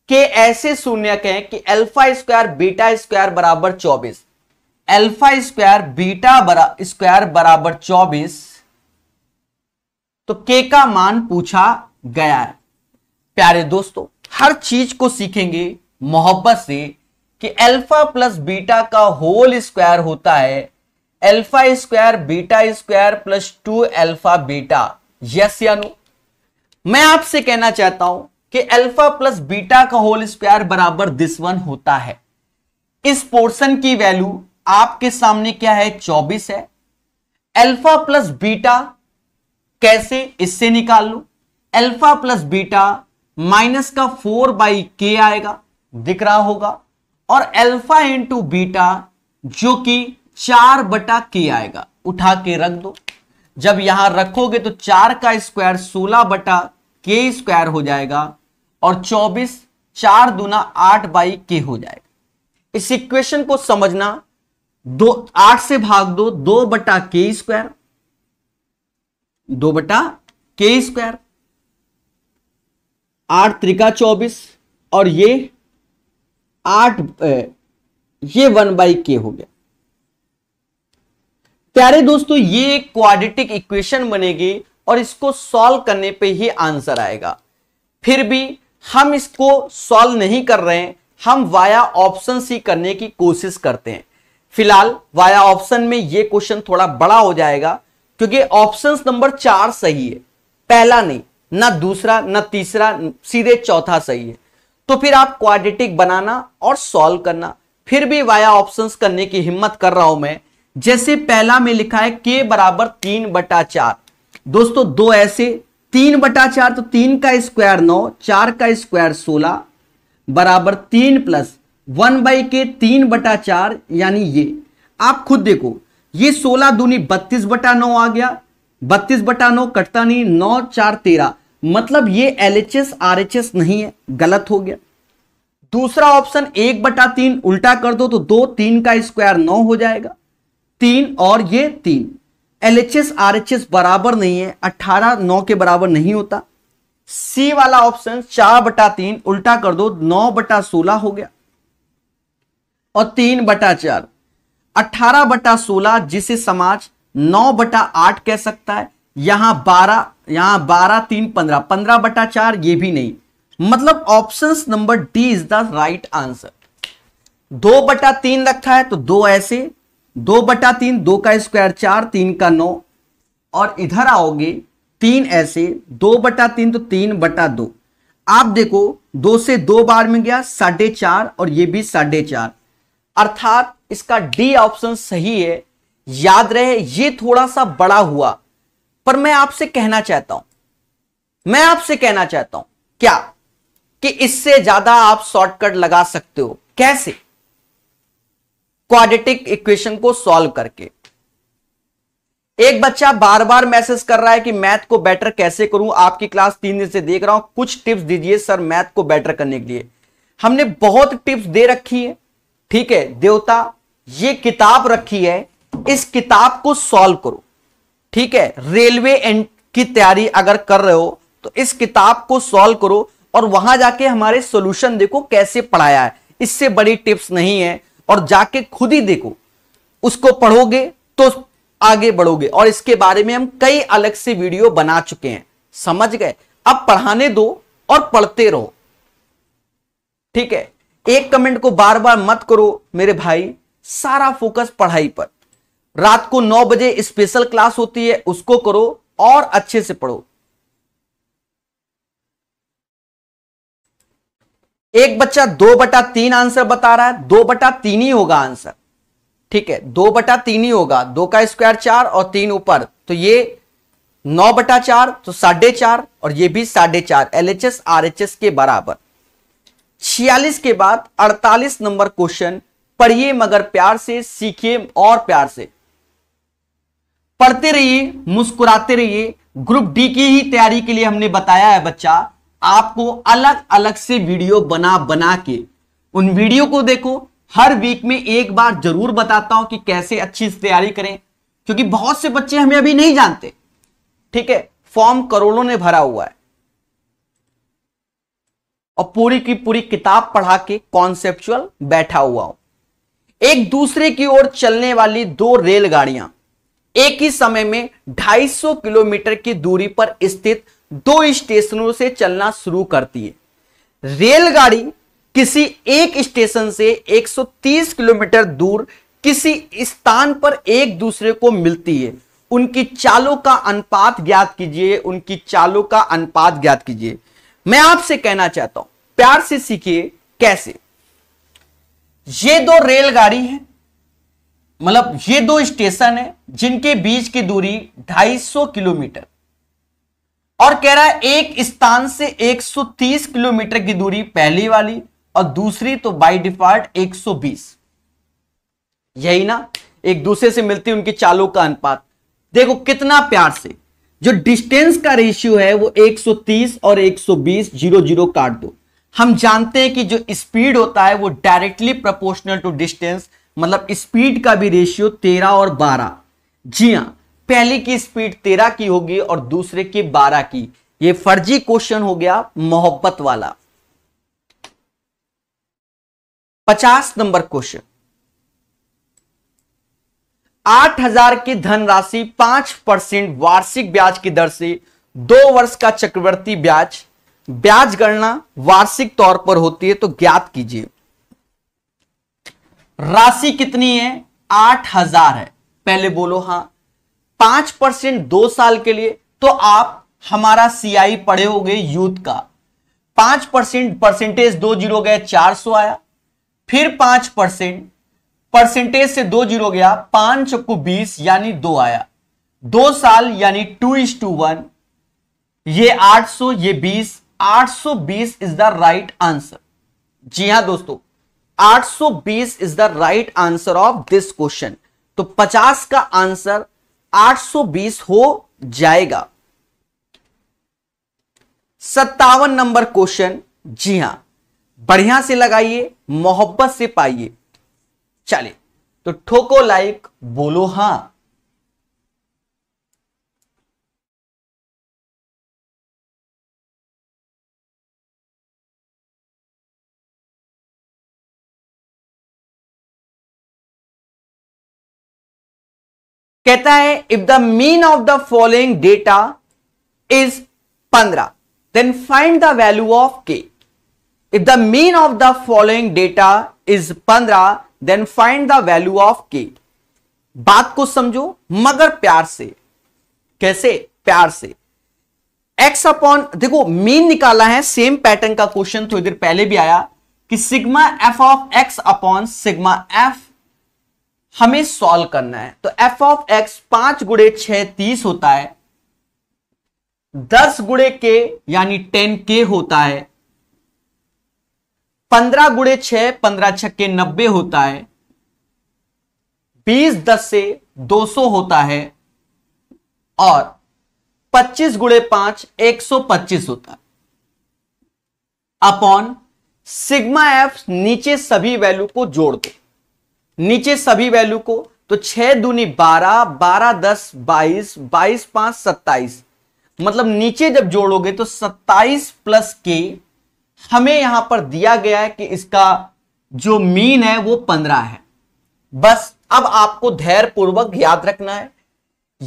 A: के ऐसे शून्य कहें कि अल्फा स्क्वायर बीटा स्क्वायर बराबर चौबीस अल्फा स्क्वायर बीटा बरा, स्क्वायर बराबर चौबीस तो के का मान पूछा गया है प्यारे दोस्तों हर चीज को सीखेंगे मोहब्बत से कि अल्फा प्लस बीटा का होल स्क्वायर होता है alpha square beta square plus two alpha beta yes या नो मैं आपसे कहना चाहता हूं कि अल्फा प्लस बीटा का होल स्क्वायर बराबर दिस वन होता है इस पोर्शन की वैल्यू आपके सामने क्या है 24 है अल्फा प्लस बीटा कैसे इससे निकाल लो अल्फा प्लस बीटा माइनस का फोर बाई के आएगा दिख रहा होगा और अल्फा इंटू बीटा जो कि चार बटा के आएगा उठा के रख दो जब यहां रखोगे तो चार का स्क्वायर सोलह बटा के स्क्वायर हो जाएगा और चौबीस चार दुना आठ बाई के हो जाएगा इस इक्वेशन को समझना दो आठ से भाग दो दो बटा के स्क्वायर दो बटा के स्क्वायर आठ त्रिका चौबीस और ये आठ ये वन बाई के हो गया प्यारे दोस्तों ये क्वाड्रेटिक इक्वेशन बनेगी और इसको सॉल्व करने पे ही आंसर आएगा फिर भी हम इसको सॉल्व नहीं कर रहे हैं हम वाया ऑप्शन सी करने की कोशिश करते हैं फिलहाल वाया ऑप्शन में ये क्वेश्चन थोड़ा बड़ा हो जाएगा क्योंकि ऑप्शन नंबर चार सही है पहला नहीं ना दूसरा ना तीसरा सीधे चौथा सही है तो फिर आप क्वाड्रेटिक बनाना और सॉल्व करना फिर भी वाया ऑप्शंस करने की हिम्मत कर रहा हूं मैं जैसे पहला में लिखा है के बराबर तीन बटा चार दोस्तों दो ऐसे तीन बटा चार तो तीन का स्क्वायर नौ चार का स्क्वायर सोलह बराबर तीन प्लस वन बाई के तीन बटा चार यानी ये आप खुद देखो ये सोलह दूनी बत्तीस बटा नौ आ गया बत्तीस बटा नौ कटता नहीं नौ चार तेरह मतलब ये L H S R H S नहीं है गलत हो गया दूसरा ऑप्शन एक बटा तीन उल्टा कर दो तो दो तीन का स्क्वायर नौ हो जाएगा तीन और ये तीन L H S R H S बराबर नहीं है अट्ठारह नौ के बराबर नहीं होता सी वाला ऑप्शन चार बटा तीन उल्टा कर दो नौ बटा सोलह हो गया और तीन बटा चार अट्ठारह बटा सोलह जिसे समाज नौ बटा आठ कह सकता है यहां बारह यहां बारह तीन पंद्रह पंद्रह बटा चार ये भी नहीं मतलब option number D is the right answer दो बटा तीन रखा है तो दो ऐसे दो बटा तीन दो का स्क्वायर चार तीन का नौ और इधर आओगे तीन ऐसे दो बटा तीन तो तीन बटा दो आप देखो दो से दो बार में गया साढ़े चार और ये भी साढ़े चार अर्थात इसका डी ऑप्शन सही है याद रहे ये थोड़ा सा बड़ा हुआ पर मैं आपसे कहना चाहता हूं मैं आपसे कहना चाहता हूं क्या कि इससे ज्यादा आप शॉर्टकट लगा सकते हो कैसे क्वाड्रेटिक इक्वेशन को सॉल्व करके एक बच्चा बार बार मैसेज कर रहा है कि मैथ को बेटर कैसे करूं आपकी क्लास तीन दिन से देख रहा हूं कुछ टिप्स दीजिए सर मैथ को बेटर करने के लिए हमने बहुत टिप्स दे रखी है ठीक है देवता ये किताब रखी है इस किताब को सॉल्व करो ठीक है रेलवे एंड की तैयारी अगर कर रहे हो तो इस किताब को सॉल्व करो और वहां जाके हमारे सोल्यूशन देखो कैसे पढ़ाया है इससे बड़ी टिप्स नहीं है और जाके खुद ही देखो उसको पढ़ोगे तो आगे बढ़ोगे और इसके बारे में हम कई अलग से वीडियो बना चुके हैं समझ गए अब पढ़ाने दो और पढ़ते रहो ठीक है एक कमेंट को बार बार मत करो मेरे भाई सारा फोकस पढ़ाई पर रात को नौ बजे स्पेशल क्लास होती है उसको करो और अच्छे से पढ़ो एक बच्चा दो बटा तीन आंसर बता रहा है दो बटा तीन ही होगा आंसर ठीक है दो बटा तीन ही होगा दो का स्क्वायर चार और तीन ऊपर तो ये नौ बटा चार तो साढ़े चार और ये भी साढ़े चार L H S R H S के बराबर छियालीस के बाद अड़तालीस नंबर क्वेश्चन पढ़िए मगर प्यार से सीखिए और प्यार से पढ़ते रहिए मुस्कुराते रहिए ग्रुप डी की ही तैयारी के लिए हमने बताया है बच्चा आपको अलग अलग से वीडियो बना बना के उन वीडियो को देखो हर वीक में एक बार जरूर बताता हूं कि कैसे अच्छी से तैयारी करें क्योंकि बहुत से बच्चे हमें अभी नहीं जानते ठीक है फॉर्म करोड़ों ने भरा हुआ है और पूरी की पूरी किताब पढ़ा के कॉन्सेप्चुअल बैठा हुआ हो एक दूसरे की ओर चलने वाली दो रेलगाड़ियां एक ही समय में 250 किलोमीटर की दूरी पर स्थित दो स्टेशनों से चलना शुरू करती है रेलगाड़ी किसी एक स्टेशन से 130 किलोमीटर दूर किसी स्थान पर एक दूसरे को मिलती है उनकी चालों का अनुपात ज्ञात कीजिए उनकी चालों का अनुपात ज्ञात कीजिए मैं आपसे कहना चाहता हूं प्यार से सीखिए कैसे ये दो रेलगाड़ी हैं मतलब ये दो स्टेशन है जिनके बीच की दूरी 250 किलोमीटर और कह रहा है एक स्थान से 130 किलोमीटर की दूरी पहली वाली और दूसरी तो बाय डिफॉल्ट 120 यही ना एक दूसरे से मिलती उनकी चालों का अनुपात देखो कितना प्यार से जो डिस्टेंस का रेशियो है वो 130 और 120 जीरो जीरो काट दो हम जानते हैं कि जो स्पीड होता है वो डायरेक्टली प्रोपोर्शनल टू डिस्टेंस मतलब स्पीड का भी रेशियो तेरह और बारह जी हाँ पहले की स्पीड तेरह की होगी और दूसरे की बारह की ये फर्जी क्वेश्चन हो गया मोहब्बत वाला पचास नंबर क्वेश्चन आठ हजार की धनराशि पांच परसेंट वार्षिक ब्याज की दर से दो वर्ष का चक्रवर्ती ब्याज ब्याज गणना वार्षिक तौर पर होती है तो ज्ञात कीजिए राशि कितनी है आठ हजार है पहले बोलो हां पांच परसेंट दो साल के लिए तो आप हमारा सीआई पढ़े हो गए यूथ का पांच परसेंट परसेंटेज दो जीरो गए चार सौ आया फिर पांच परसेंट परसेंटेज से दो जीरो गया पांच को बीस यानी दो आया दो साल यानी टू इज टू वन ये आठ सौ ये बीस आठ सौ बीस इज द राइट आंसर जी हां दोस्तों 820 is the right answer of this question तो 50 का आंसर 820 हो जाएगा सत्तावन नंबर क्वेश्चन जी हां बढ़िया से लगाइए मोहब्बत से पाइए चले तो ठोको
C: लाइक बोलो हां कहता है if the mean of the following data
B: is पंद्रह then find the value of K if
A: the mean of the following data is पंद्रह then find the value of K बात को समझो मगर प्यार से कैसे प्यार से एक्स अपॉन देखो मीन निकाला है सेम पैटर्न का क्वेश्चन थोड़ी देर पहले भी आया कि sigma F of X upon sigma F हमें सॉल्व करना है तो एफ ऑफ एक्स पांच गुड़े छ तीस होता है दस गुड़े के यानी टेन के होता है पंद्रह गुड़े छ पंद्रह छक्के नब्बे होता है बीस दस से दो सौ होता है और पच्चीस गुड़े पांच एक सौ पच्चीस होता है अपॉन सिग्मा एफ नीचे सभी वैल्यू को जोड़ दो नीचे सभी वैल्यू को तो छह दूनी बारह बारह दस बाईस बाईस पांच सत्ताईस मतलब नीचे जब जोड़ोगे तो सत्ताईस प्लस के हमें यहां पर दिया गया है कि इसका जो मीन है वो पंद्रह है बस अब आपको धैर्य पूर्वक याद रखना है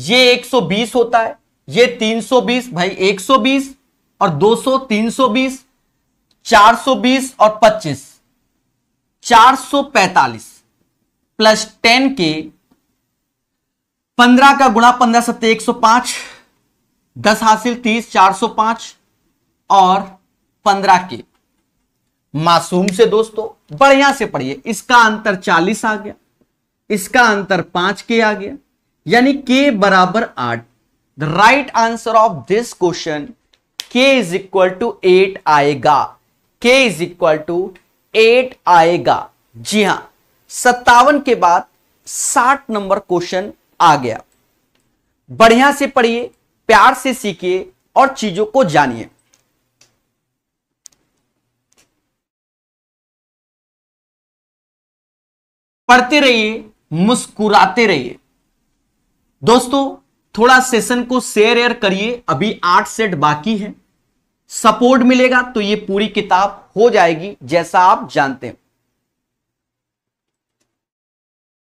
A: ये 120 होता है ये 320 भाई 120 और 200 320 420 और 25 445 प्लस टेन के पंद्रह का गुणा पंद्रह सत्ते एक सौ पांच दस हासिल तीस चार सौ पांच और पंद्रह के मासूम से दोस्तों बढ़िया से पढ़िए इसका अंतर चालीस आ गया इसका अंतर पांच के आ गया यानी के बराबर आठ the right answer of this question K is equal to eight आएगा K is equal to eight आएगा जी हां सत्तावन के बाद साठ नंबर क्वेश्चन आ गया बढ़िया से पढ़िए प्यार से
B: सीखिए और चीजों को जानिए
C: पढ़ते रहिए
B: मुस्कुराते रहिए दोस्तों थोड़ा सेशन को शेयर एयर करिए
A: अभी आठ सेट बाकी है सपोर्ट मिलेगा तो ये पूरी किताब हो जाएगी जैसा आप जानते हैं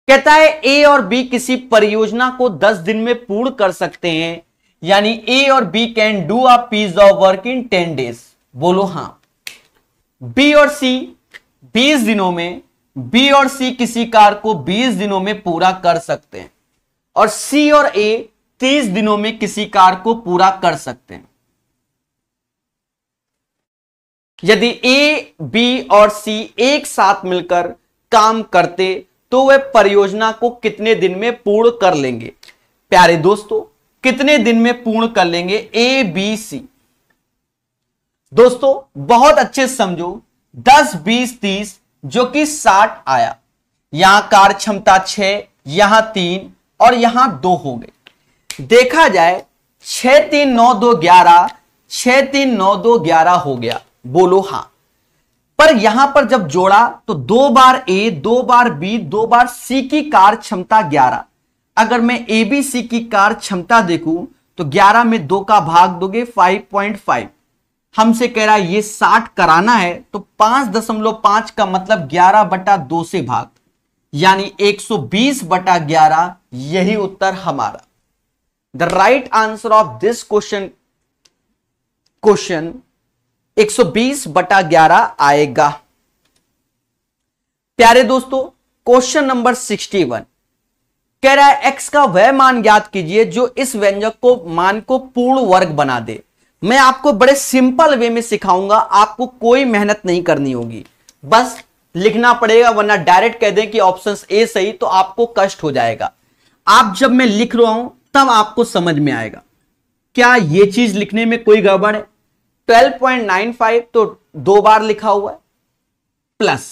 A: कहता है ए और बी किसी परियोजना को 10 दिन में पूर्ण कर सकते हैं यानी ए और B can do a piece of work in 10 days बोलो हां बी और सी 20 दिनों में बी और सी किसी कार को 20 दिनों में पूरा कर सकते हैं और सी और ए 30 दिनों में किसी कार को पूरा कर सकते हैं यदि ए बी और सी एक साथ मिलकर काम करते तो वह परियोजना को कितने दिन में पूर्ण कर लेंगे प्यारे दोस्तों कितने दिन में पूर्ण कर लेंगे ए बी सी दोस्तों बहुत अच्छे समझो 10, 20, 30 जो कि 60 आया यहां कार्य क्षमता 6, यहां तीन और यहां दो हो गए देखा जाए छह तीन नौ दो ग्यारह छह तीन नौ दो ग्यारह हो गया बोलो हां पर यहां पर जब जोड़ा तो दो बार ए दो बार बी दो बार सी की कार क्षमता ग्यारह अगर मैं ए बी सी की कार क्षमता देखूं तो ग्यारह में दो का भाग दोगे फाइव पॉइंट फाइव हमसे कह रहा है ये साठ कराना है तो पांच दशमलव पांच का मतलब ग्यारह बटा दो से भाग यानी एक सौ बीस बटा ग्यारह यही उत्तर हमारा the right answer of this question question 120 बटा 11 आएगा प्यारे दोस्तों क्वेश्चन नंबर 61 कह रहा है x का वह मान ज्ञात कीजिए जो इस व्यंजक को मान को पूर्ण वर्ग बना दे मैं आपको बड़े सिंपल वे में सिखाऊंगा आपको कोई मेहनत नहीं करनी होगी बस लिखना पड़ेगा वरना डायरेक्ट कह दें कि ऑप्शन ए सही तो आपको कष्ट हो जाएगा आप जब मैं लिख रहा हूं तब आपको समझ में आएगा क्या यह चीज लिखने में कोई गड़बड़ है 12.95 तो दो बार लिखा हुआ है प्लस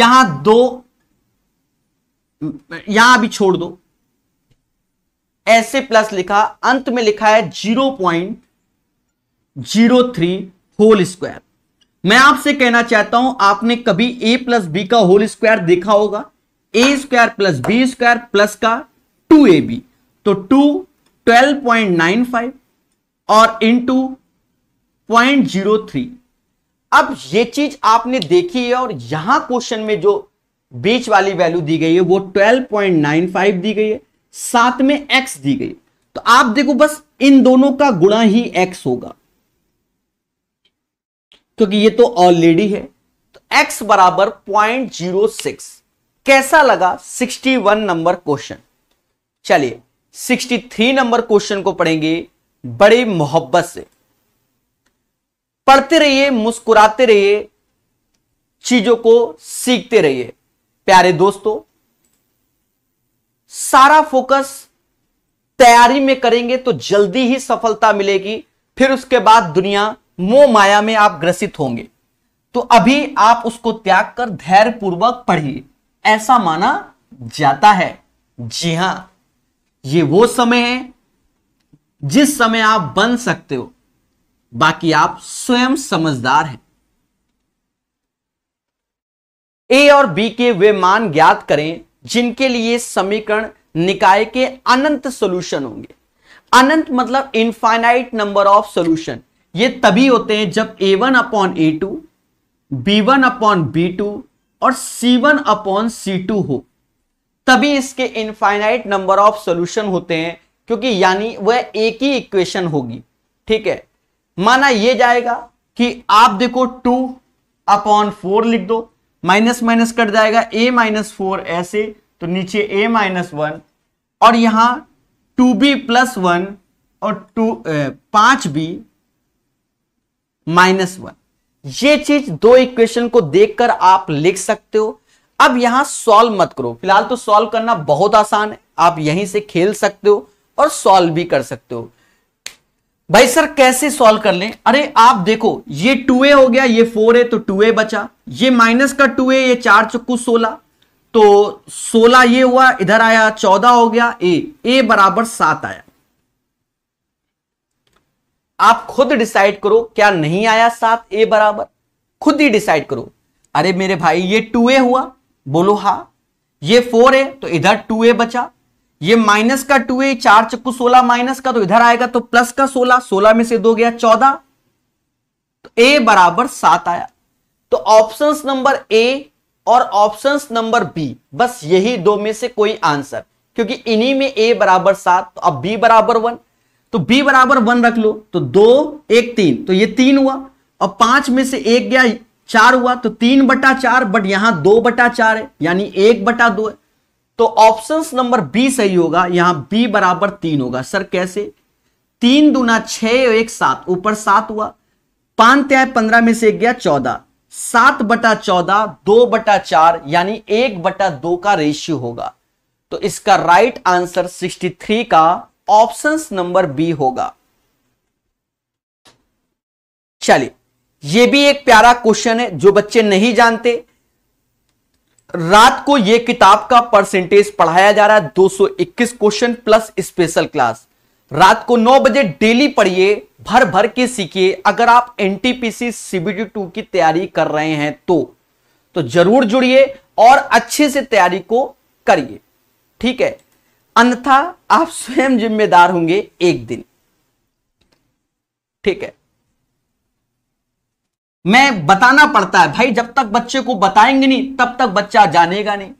A: यहां दो यहां भी छोड़ दो ऐसे प्लस लिखा अंत में लिखा है zero point zero three whole square मैं आपसे कहना चाहता हूं आपने कभी ए प्लस बी का होल स्क्वायर देखा होगा A square plus B square plus का टू ए बी तो two twelve point nine five और टू पॉइंट जीरो थ्री अब ये चीज आपने देखी है और यहां क्वेश्चन में जो बीच वाली वैल्यू दी गई है वो ट्वेल्व पॉइंट नाइन फाइव दी गई है साथ में एक्स दी गई तो आप देखो बस इन दोनों का गुणा ही एक्स होगा क्योंकि ये तो ऑलरेडी है तो एक्स बराबर पॉइंट जीरो सिक्स कैसा लगा सिक्सटी वन नंबर क्वेश्चन चलिए सिक्सटी थ्री नंबर क्वेश्चन को पढ़ेंगे बड़ी मोहब्बत से पढ़ते रहिए मुस्कुराते रहिए चीजों को सीखते रहिए प्यारे दोस्तों सारा फोकस तैयारी में करेंगे तो जल्दी ही सफलता मिलेगी फिर उसके बाद दुनिया मोह माया में आप ग्रसित होंगे तो अभी आप उसको त्याग कर धैर्य पूर्वक पढ़िए ऐसा माना जाता है जी हां ये वो समय है जिस समय आप बन सकते हो बाकी आप स्वयं समझदार हैं ए और बी के वे मान ज्ञात करें जिनके लिए समीकरण निकाय के अनंत सॉल्यूशन होंगे अनंत मतलब इनफाइनाइट नंबर ऑफ सॉल्यूशन ये तभी होते हैं जब A one upon A two B one upon B two और C one upon C two हो तभी इसके इनफाइनाइट नंबर ऑफ सॉल्यूशन होते हैं क्योंकि यानी वह एक ही इक्वेशन होगी ठीक है माना ये जाएगा कि आप देखो टू अपॉन फोर लिख दो माइनस माइनस कट जाएगा ए माइनस फोर ऐसे तो नीचे ए माइनस वन और यहां टू बी प्लस वन और टू पांच बी माइनस वन ये चीज दो इक्वेशन को देखकर आप लिख सकते हो अब यहां सॉल्व मत करो फिलहाल तो सॉल्व करना बहुत आसान है आप यहीं से खेल सकते हो और सॉल्व भी कर सकते हो भाई सर कैसे सॉल्व कर लें अरे आप देखो ये टू ए हो गया ये फोर है तो टू ए बचा ये माइनस का टू ए ये चार चुक्कू सोलह तो सोलह ये हुआ इधर आया चौदह हो गया ए ए बराबर सात आया आप खुद डिसाइड करो क्या नहीं आया सात ए बराबर खुद ही डिसाइड करो अरे मेरे भाई ये टू ए हुआ बोलो हा ये फोर है तो इधर टू ए बचा ये माइनस का टू है चार चक्कू सोलह माइनस का तो इधर आएगा तो प्लस का सोलह सोलह में से दो गया चौदह तो ए बराबर सात आया तो ऑप्शंस नंबर ए और ऑप्शंस नंबर बी बस यही दो में से कोई आंसर क्योंकि इन्हीं में ए बराबर सात तो अब बी बराबर वन तो बी बराबर वन रख लो तो दो एक तीन तो ये तीन हुआ और पांच में से एक गया चार हुआ तो तीन बटा चार बट यहां दो बटा चार है यानी एक बटा दो है तो ऑप्शन नंबर बी सही होगा यहां बी बराबर तीन होगा सर कैसे तीन दुना छह एक सात ऊपर सात हुआ पांच त्याय पंद्रह में से एक गया चौदह सात बटा चौदह दो बटा चार यानी एक बटा दो का रेशियो होगा तो इसका राइट आंसर 63 का ऑप्शन नंबर बी होगा चलिए यह भी एक प्यारा क्वेश्चन है जो बच्चे नहीं जानते रात को यह किताब का परसेंटेज पढ़ाया जा रहा है 221 क्वेश्चन प्लस स्पेशल क्लास रात को 9 बजे डेली पढ़िए भर भर के सीखिए अगर आप एनटीपीसी सीबीटी टू की तैयारी कर रहे हैं तो तो जरूर जुड़िए और अच्छे से तैयारी को करिए ठीक है अन्यथा आप स्वयं जिम्मेदार होंगे एक दिन ठीक है मैं बताना पड़ता है भाई जब तक बच्चे को बताएंगे नहीं तब तक बच्चा जानेगा नहीं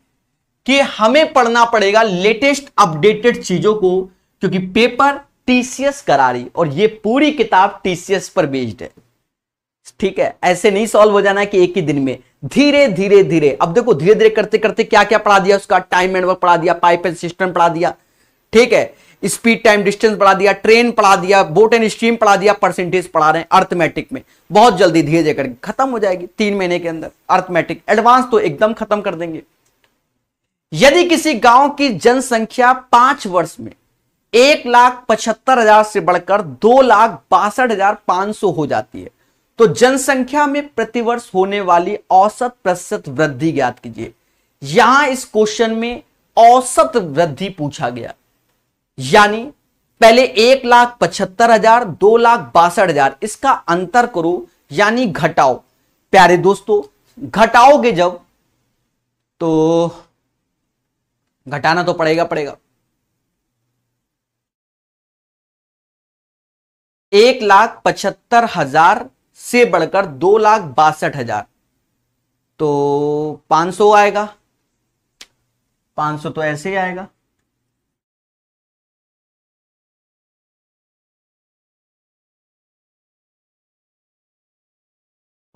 A: कि हमें पढ़ना पड़ेगा लेटेस्ट अपडेटेड चीजों को क्योंकि पेपर टीसीएस करा रही और ये पूरी किताब टीसीएस पर बेस्ड है ठीक है ऐसे नहीं सॉल्व हो जाना कि एक ही दिन में धीरे धीरे धीरे अब देखो धीरे धीरे करते करते क्या क्या पढ़ा दिया उसका टाइम एंड वर्क पढ़ा दिया पाइप एंड सिस्टम पढ़ा दिया ठीक है स्पीड टाइम डिस्टेंस पढ़ा दिया ट्रेन पढ़ा दिया बोट एंड स्ट्रीम पढ़ा दिया परसेंटेज पढ़ा रहे हैं अर्थमेटिक में बहुत जल्दी धीरे धीरे करके खत्म हो जाएगी तीन महीने के अंदर अर्थमेटिक एडवांस तो एकदम खत्म कर देंगे यदि किसी गांव की जनसंख्या पांच वर्ष में एक लाख पचहत्तर हजार से बढ़कर दो लाख बासठ हजार पांच सौ हो जाती है तो जनसंख्या में प्रतिवर्ष होने वाली औसत प्रतिशत वृद्धि ज्ञात कीजिए यहां इस क्वेश्चन में औसत वृद्धि पूछा गया यानी पहले एक लाख पचहत्तर हजार दो लाख बासठ हजार इसका अंतर करो यानी घटाओ प्यारे दोस्तों
B: घटाओगे जब तो घटाना तो पड़ेगा पड़ेगा एक लाख पचहत्तर हजार से बढ़कर दो लाख बासठ हजार
C: तो पांच सौ आएगा पांच सौ तो ऐसे ही आएगा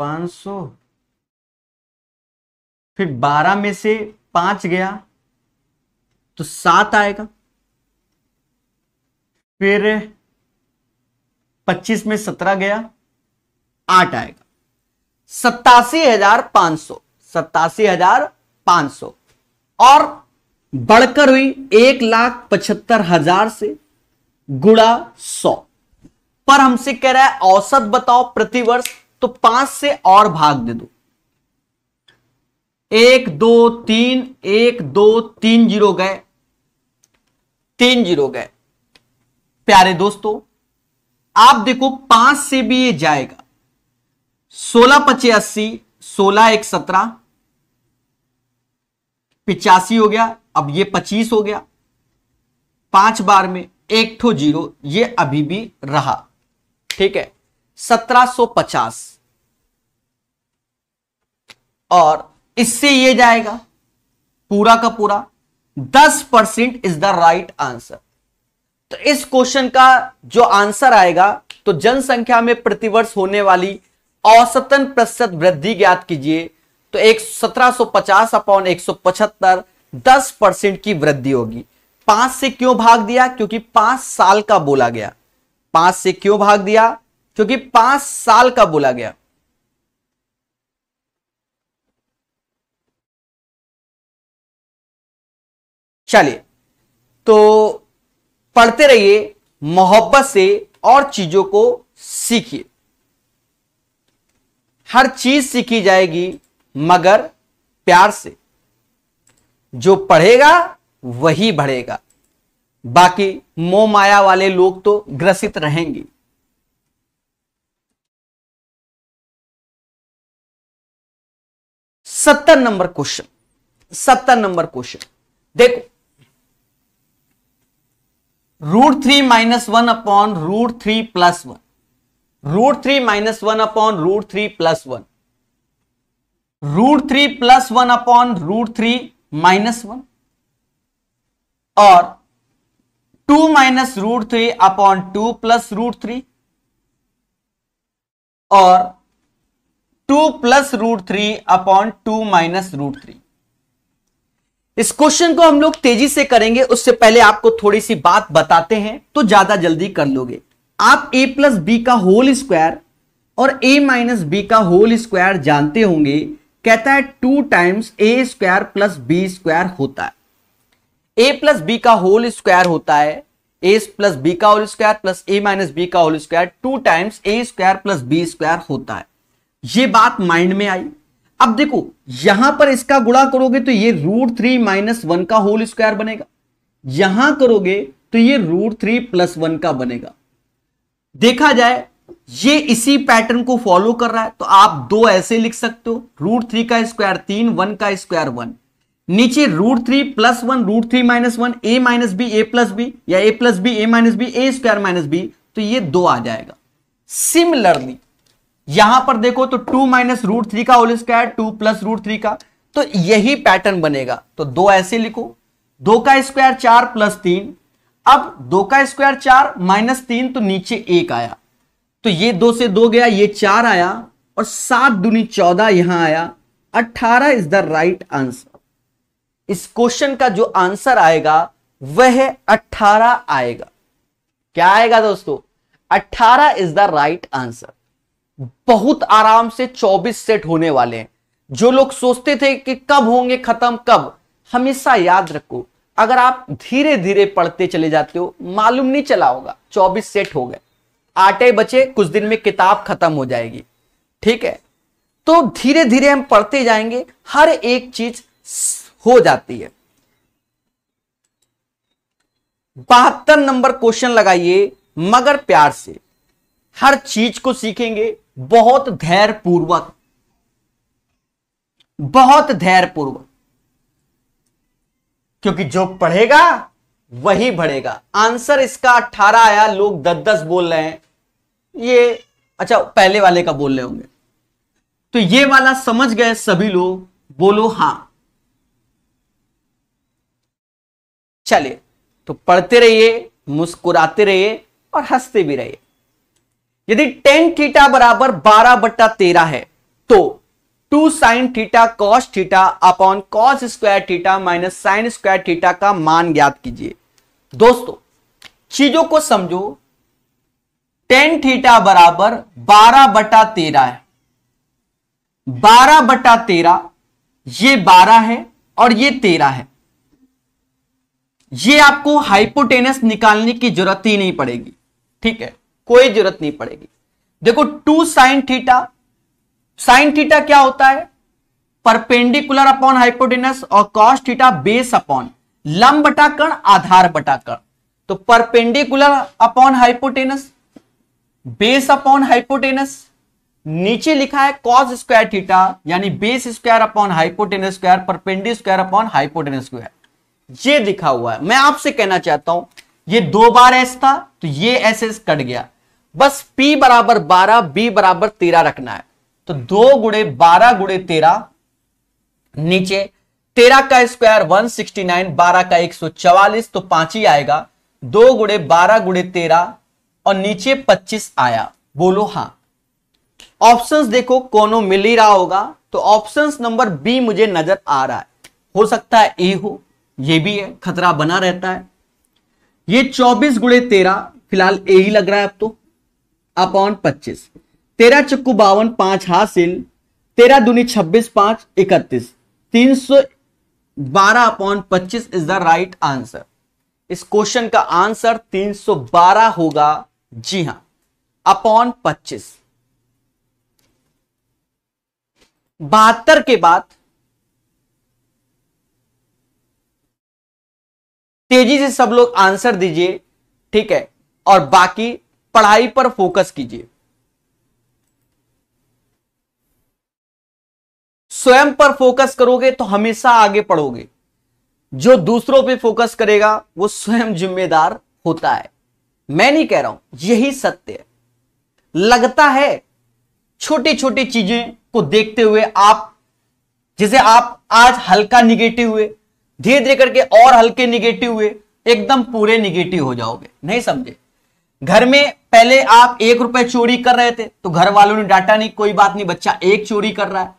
C: 500 फिर बारह में से पांच गया
B: तो सात आएगा फिर
A: पच्चीस में सत्रह गया आठ आएगा सत्तासी हजार पांच सौ सत्तासी हजार पांच सौ और बढ़कर हुई एक लाख पचहत्तर हजार से गुड़ा सौ पर हमसे कह रहा है औसत बताओ प्रतिवर्ष तो पांच से और भाग दे दो एक दो तीन एक दो तीन जीरो गए तीन जीरो गए प्यारे दोस्तों आप देखो पांच से भी ये जाएगा सोलह पचे अस्सी सोलह एक सत्रह पिचासी हो गया अब ये पच्चीस हो गया पांच बार में एक ठो जीरो ये अभी भी रहा ठीक है सत्रह सो पचास और इससे ये जाएगा पूरा का पूरा दस percent is the right answer तो इस क्वेश्चन का जो आंसर आएगा तो जनसंख्या में प्रतिवर्ष होने वाली औसतन प्रतिशत वृद्धि ज्ञात कीजिए तो एक सत्रह सो पचास अपॉन एक सौ पचहत्तर दस परसेंट की वृद्धि होगी पांच से क्यों भाग दिया क्योंकि पांच साल का बोला गया पांच से क्यों
B: भाग दिया क्योंकि पांच साल का बोला गया चलिए तो पढ़ते रहिए मोहब्बत से और चीजों
A: को सीखिए हर चीज सीखी जाएगी मगर प्यार से जो पढ़ेगा वही
B: बढ़ेगा बाकी मोह माया वाले लोग तो ग्रसित रहेंगे
C: सत्तर नंबर क्वेश्चन सत्तर नंबर क्वेश्चन देखो
A: root three minus one upon root three plus one root three minus one upon root three plus one root three plus one upon root three minus one और two minus root three upon two plus root three और two plus root three upon two minus root three इस question को हम लोग तेजी से करेंगे उससे पहले आपको थोड़ी सी बात बताते हैं तो ज्यादा जल्दी कर लोगे आप ए प्लस बी का होल स्क्वायर और ए माइनस बी का होल स्क्वायर जानते होंगे कहता है two times A square plus B square होता है ए प्लस बी का होल स्क्वायर होता है ए प्लस बी का whole square plus A minus B का whole square two times A square plus B square होता है ये बात माइंड में आई अब देखो यहां पर इसका गुणा करोगे तो ये रूट थ्री माइनस वन का होल स्क्वायर बनेगा यहां करोगे तो ये रूट थ्री प्लस वन का बनेगा देखा जाए ये इसी पैटर्न को फॉलो कर रहा है तो आप दो ऐसे लिख सकते हो रूट थ्री का स्क्वायर तीन वन का स्क्वायर वन नीचे root three plus one root three minus one A minus B A plus B या A plus B A minus B A square minus B तो ये दो आ जाएगा सिमिलरली यहां पर देखो तो टू माइनस रूट थ्री का whole square two plus root three का तो यही पैटर्न बनेगा तो दो ऐसे लिखो दो का स्क्वायर चार प्लस तीन अब दो का स्क्वायर चार माइनस तीन तो नीचे एक आया तो ये दो से दो गया ये चार आया और सात दुनी चौदह यहां आया अठारह इज द राइट आंसर इस क्वेश्चन का जो आंसर आएगा वह अट्ठारह आएगा क्या आएगा दोस्तों अट्ठारह इज द राइट आंसर बहुत आराम से 24 सेट होने वाले हैं जो लोग सोचते थे कि कब होंगे खत्म कब हमेशा याद रखो अगर आप धीरे धीरे पढ़ते चले जाते हो मालूम नहीं चला होगा 24 सेट हो गए आटे बचे कुछ दिन में किताब खत्म हो जाएगी ठीक है तो धीरे धीरे हम पढ़ते जाएंगे हर एक चीज हो जाती है बहत्तर नंबर क्वेश्चन लगाइए मगर प्यार से हर चीज को सीखेंगे बहुत धैर्य पूर्वक बहुत धैर्य पूर्वक क्योंकि जो पढ़ेगा वही बढ़ेगा आंसर इसका अट्ठारह आया लोग दस दस बोल रहे हैं ये अच्छा पहले वाले का बोल रहे होंगे तो ये वाला समझ गए सभी लोग बोलो हां चलिए तो पढ़ते रहिए मुस्कुराते रहिए और हंसते भी रहिए यदि टेन थीटा बराबर बारह बट्टा तेरह है तो two sine theta cos theta upon cos square theta minus sine square theta का मान ज्ञात कीजिए दोस्तों चीजों को समझो टेन थीटा बराबर बारह बटा तेरह है बारह बटा तेरह ये बारह है और ये तेरह है ये आपको हाइपोटेनस निकालने की जरूरत ही नहीं पड़ेगी ठीक है कोई जरूरत नहीं पड़ेगी देखो two sine theta sine theta क्या होता है परपेंडिकुलर अपॉन हाइपोटेनस और कॉस थीटा बेस अपॉन लंब बटा कर्ण आधार बटा कर्ण तो perpendicular upon hypotenuse base upon hypotenuse नीचे लिखा है कॉस स्क्वायर थीटा यानी base square upon hypotenuse square perpendicular square upon hypotenuse square ये दिखा हुआ है मैं आपसे कहना चाहता हूं ये दो बार एस था तो ये एस एस कट गया बस P बराबर बारह बी बराबर तेरह रखना है तो दो गुड़े बारह गुड़े तेरह नीचे तेरह का स्क्वायर 169 12 का 144 तो पांच ही आएगा दो गुड़े बारह गुड़े तेरह और नीचे 25 आया बोलो हां ऑप्शंस देखो कोनो मिल ही रहा होगा तो ऑप्शंस नंबर बी मुझे नजर आ रहा है हो सकता है ए हो ये भी है खतरा बना रहता है ये 24 गुड़े तेरह फिलहाल ए ही लग रहा है अब तो अपॉन पच्चीस तेरह चक्कू बावन पांच हासिल तेरह दूनी छब्बीस पांच इकतीस तीन सौ बारह अपॉन पच्चीस इज द राइट आंसर इस क्वेश्चन का आंसर तीन सौ बारह होगा जी हां
B: अपॉन पच्चीस बहत्तर के बाद
A: तेजी से सब लोग आंसर दीजिए ठीक है और बाकी पढ़ाई पर फोकस कीजिए स्वयं पर फोकस करोगे तो हमेशा आगे पढ़ोगे जो दूसरों पे फोकस करेगा वो स्वयं जिम्मेदार होता है मैं नहीं कह रहा हूं यही सत्य है लगता है छोटी छोटी चीजें को देखते हुए आप जिसे आप आज हल्का निगेटिव हुए धीरे धीरे करके और हल्के निगेटिव हुए एकदम पूरे निगेटिव हो जाओगे नहीं समझे घर में पहले आप एक रुपए चोरी कर रहे थे तो घर वालों ने डांटा नहीं कोई बात नहीं बच्चा एक चोरी कर रहा है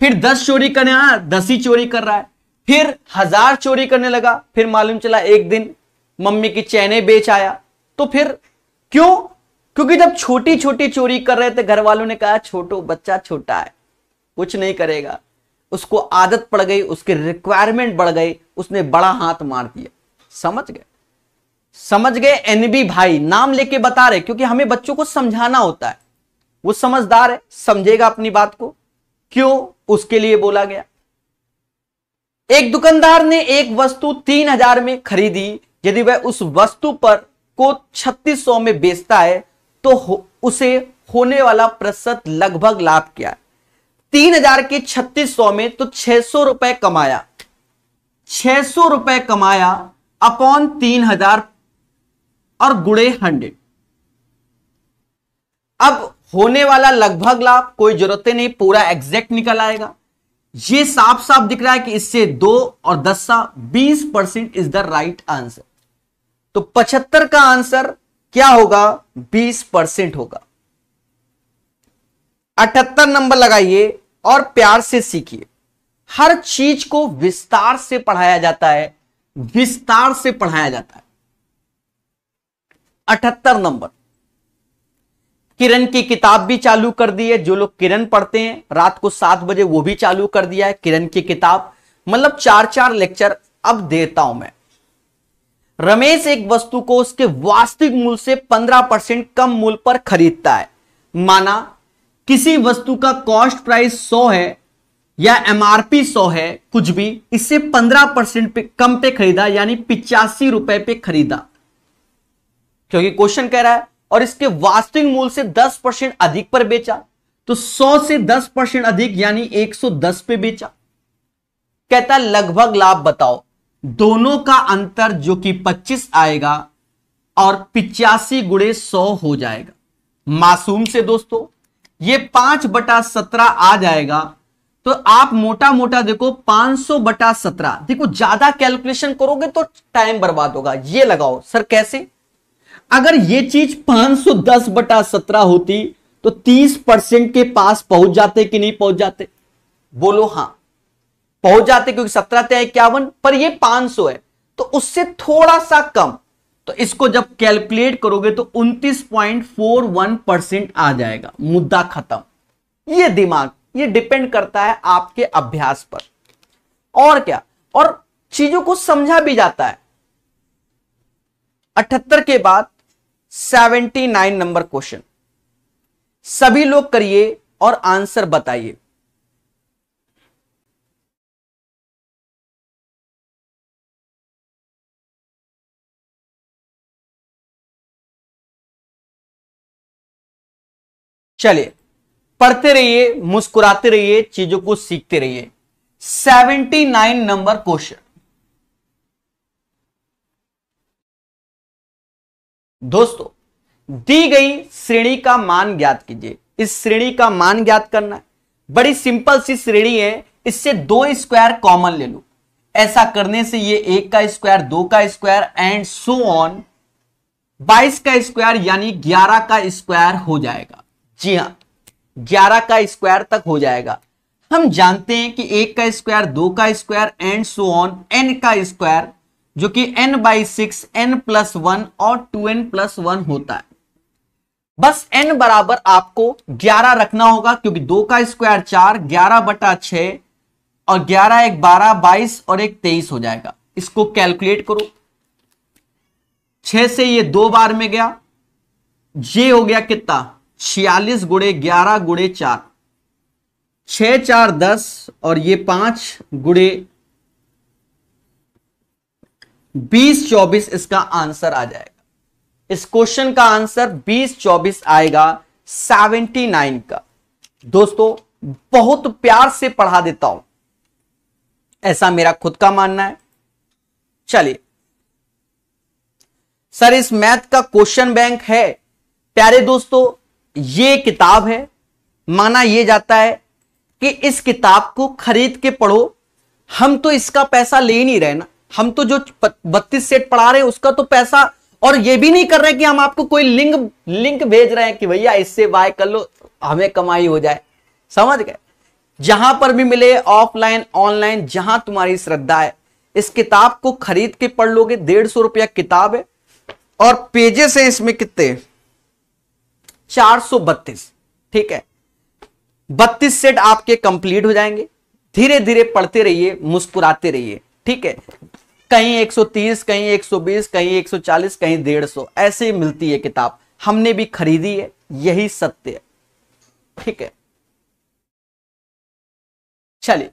A: फिर दस चोरी करने आया दस ही चोरी कर रहा है फिर हजार चोरी करने लगा फिर मालूम चला एक दिन मम्मी की चैने बेच आया तो फिर क्यों क्योंकि जब छोटी छोटी चोरी कर रहे थे घर वालों ने कहा छोटो बच्चा छोटा है कुछ नहीं करेगा उसको आदत पड़ गई उसके रिक्वायरमेंट बढ़ गई उसने बड़ा हाथ मार दिया समझ गए समझ गए एनबी भाई नाम लेके बता रहे क्योंकि हमें बच्चों को समझाना होता है वो समझदार है समझेगा अपनी बात को क्यों उसके लिए बोला गया एक दुकानदार ने एक वस्तु तीन हजार में खरीदी यदि वह उस वस्तु पर को छत्तीस सौ में बेचता है तो हो, उसे होने वाला प्रतिशत लगभग लाभ क्या है तीन हजार के छत्तीस सौ में तो छह सौ रुपए कमाया छह सौ रुपए कमाया अपॉन तीन हजार और गुड़े हंड्रेड अब होने वाला लगभग लाभ कोई जरूरत नहीं पूरा एग्जैक्ट निकल आएगा ये साफ साफ दिख रहा है कि इससे दो और दस सा बीस percent is the right answer तो पचहत्तर का आंसर क्या होगा बीस परसेंट होगा अठहत्तर नंबर लगाइए और प्यार से सीखिए हर चीज को विस्तार से पढ़ाया जाता है विस्तार से पढ़ाया जाता है अठहत्तर नंबर किरण की किताब भी चालू कर दी है जो लोग किरण पढ़ते हैं रात को सात बजे वो भी चालू कर दिया है किरण की किताब मतलब चार चार लेक्चर अब देता हूं मैं रमेश एक वस्तु को उसके वास्तविक मूल से पंद्रह परसेंट कम मूल पर खरीदता है माना किसी वस्तु का कॉस्ट प्राइस सौ है या एमआरपी सौ है कुछ भी इससे पंद्रह परसेंट पे कम पे खरीदा यानी पिचासी रुपए पे खरीदा क्योंकि क्वेश्चन कह रहा है और इसके वास्तविक मूल से 10 परसेंट अधिक पर बेचा तो 100 से 10 परसेंट अधिक यानी 110 पे बेचा कहता लगभग लाभ बताओ दोनों का अंतर जो कि 25 आएगा और पिचासी गुड़े सौ हो जाएगा मासूम से दोस्तों ये पांच बटा सत्रह आ जाएगा तो आप मोटा मोटा देखो 500 बटा सत्रह देखो ज्यादा कैलकुलेशन करोगे तो टाइम बर्बाद होगा ये लगाओ सर कैसे अगर ये चीज 510 बटा सत्रह होती तो 30 परसेंट के पास पहुंच जाते कि नहीं पहुंच जाते बोलो हां पहुंच जाते क्योंकि सत्रह तय इक्यावन पर ये 500 है तो उससे थोड़ा सा कम तो इसको जब कैलकुलेट करोगे तो 29.41 परसेंट आ जाएगा मुद्दा खत्म ये दिमाग ये डिपेंड करता है आपके अभ्यास पर और क्या और चीजों को समझा भी जाता है अठहत्तर के बाद सेवेंटी नाइन नंबर क्वेश्चन
C: सभी लोग करिए और आंसर बताइए चलिए पढ़ते रहिए मुस्कुराते रहिए चीजों को सीखते
B: रहिए सेवेंटी नाइन नंबर क्वेश्चन दोस्तों दी गई श्रेणी का
A: मान ज्ञात कीजिए इस श्रेणी का मान ज्ञात करना है बड़ी सिंपल सी श्रेणी है इससे दो स्क्वायर कॉमन ले लो ऐसा करने से ये एक का स्क्वायर दो का स्क्वायर एंड सो ऑन बाईस का स्क्वायर यानी ग्यारह का स्क्वायर हो जाएगा जी हां ग्यारह का स्क्वायर तक हो जाएगा हम जानते हैं कि एक का स्क्वायर दो का square and so on N का स्क्वायर जो कि n by six N plus one और टू एन प्लस वन होता है बस n बराबर आपको 11 रखना होगा क्योंकि दो का स्क्वायर चार ग्यारह बटा छ और ग्यारह एक बारह बाईस और एक तेईस हो जाएगा इसको कैलकुलेट करो छ से ये दो बार में गया ये हो गया कितना छियालीस गुड़े ग्यारह गुड़े चार छ चार दस और ये पांच गुड़े बीस चौबीस इसका आंसर आ जाएगा इस क्वेश्चन का आंसर बीस चौबीस आएगा सेवेंटी नाइन का दोस्तों बहुत प्यार से पढ़ा देता हूं ऐसा मेरा खुद का मानना है चलिए सर इस मैथ का क्वेश्चन बैंक है प्यारे दोस्तों ये किताब है माना यह जाता है कि इस किताब को खरीद के पढ़ो हम तो इसका पैसा ले नहीं रहे ना हम तो जो बत्तीस सेट पढ़ा रहे हैं उसका तो पैसा और ये भी नहीं कर रहे कि हम आपको कोई लिंक लिंक भेज रहे हैं कि भैया इससे बाय कर लो हमें कमाई हो जाए समझ गए जहां पर भी मिले ऑफलाइन ऑनलाइन जहां तुम्हारी श्रद्धा है इस किताब को खरीद के पढ़ लोगे डेढ़ सौ रुपया किताब है और पेजेस है इसमें कितने चार सौ बत्तीस ठीक है बत्तीस सेट आपके कंप्लीट हो जाएंगे धीरे धीरे पढ़ते रहिए मुस्कुराते रहिए ठीक है कहीं 130 कहीं 120 कहीं 140 कहीं 150 ऐसे मिलती है किताब हमने भी खरीदी है
B: यही सत्य है ठीक है चलिए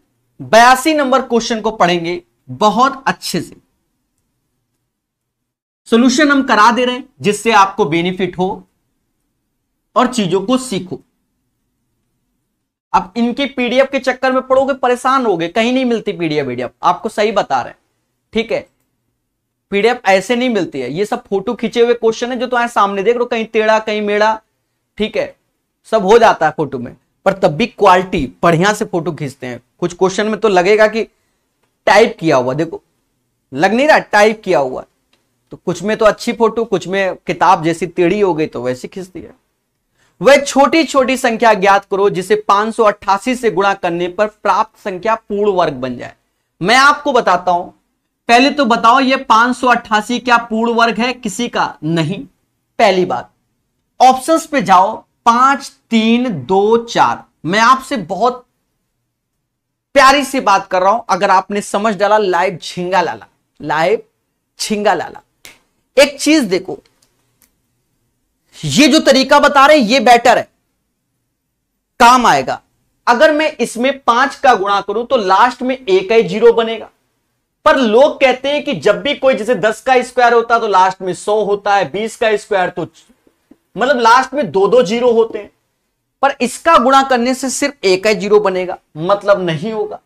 B: बयासी नंबर क्वेश्चन को पढ़ेंगे बहुत अच्छे से
A: सोल्यूशन हम करा दे रहे हैं जिससे आपको बेनिफिट हो और चीजों को सीखो अब इनकी पीडीएफ के चक्कर में पढ़ोगे परेशान होगे कहीं नहीं मिलती पीडीएफ वीडीएफ आपको सही बता रहे हैं ठीक है पीडीएफ ऐसे नहीं मिलती है ये सब फोटो खींचे हुए क्वेश्चन है जो तुम्हारे तो सामने देख रहे हो कहीं टेढ़ा कहीं मेढ़ा ठीक है सब हो जाता है फोटो में पर तब भी क्वालिटी बढ़िया से फोटो खींचते हैं कुछ क्वेश्चन में तो लगेगा कि टाइप किया हुआ देखो लग नहीं रहा टाइप किया हुआ तो कुछ में तो अच्छी फोटो कुछ में किताब जैसी टेढ़ी हो गई तो वैसी खींचती है वह छोटी छोटी संख्या ज्ञात करो जिसे पांच से गुणा करने पर प्राप्त संख्या पूर्ण वर्ग बन जाए मैं आपको बताता हूं पहले तो बताओ ये 588 क्या पूर्ण वर्ग है किसी का नहीं पहली बात ऑप्शंस पे जाओ पांच तीन दो चार मैं आपसे बहुत प्यारी सी बात कर रहा हूं अगर आपने समझ डाला लाइव झिंगा लाला लाइव झिंगा लाला एक चीज देखो ये जो तरीका बता रहे ये बेटर है काम आएगा अगर मैं इसमें पांच का गुणा करूं तो लास्ट में एक ही जीरो बनेगा पर लोग कहते हैं कि जब भी कोई जैसे दस का स्क्वायर होता है तो लास्ट में सौ होता है बीस का स्क्वायर तो मतलब लास्ट में दो दो जीरो होते हैं पर इसका गुणा करने से सिर्फ एक ही जीरो बनेगा मतलब नहीं होगा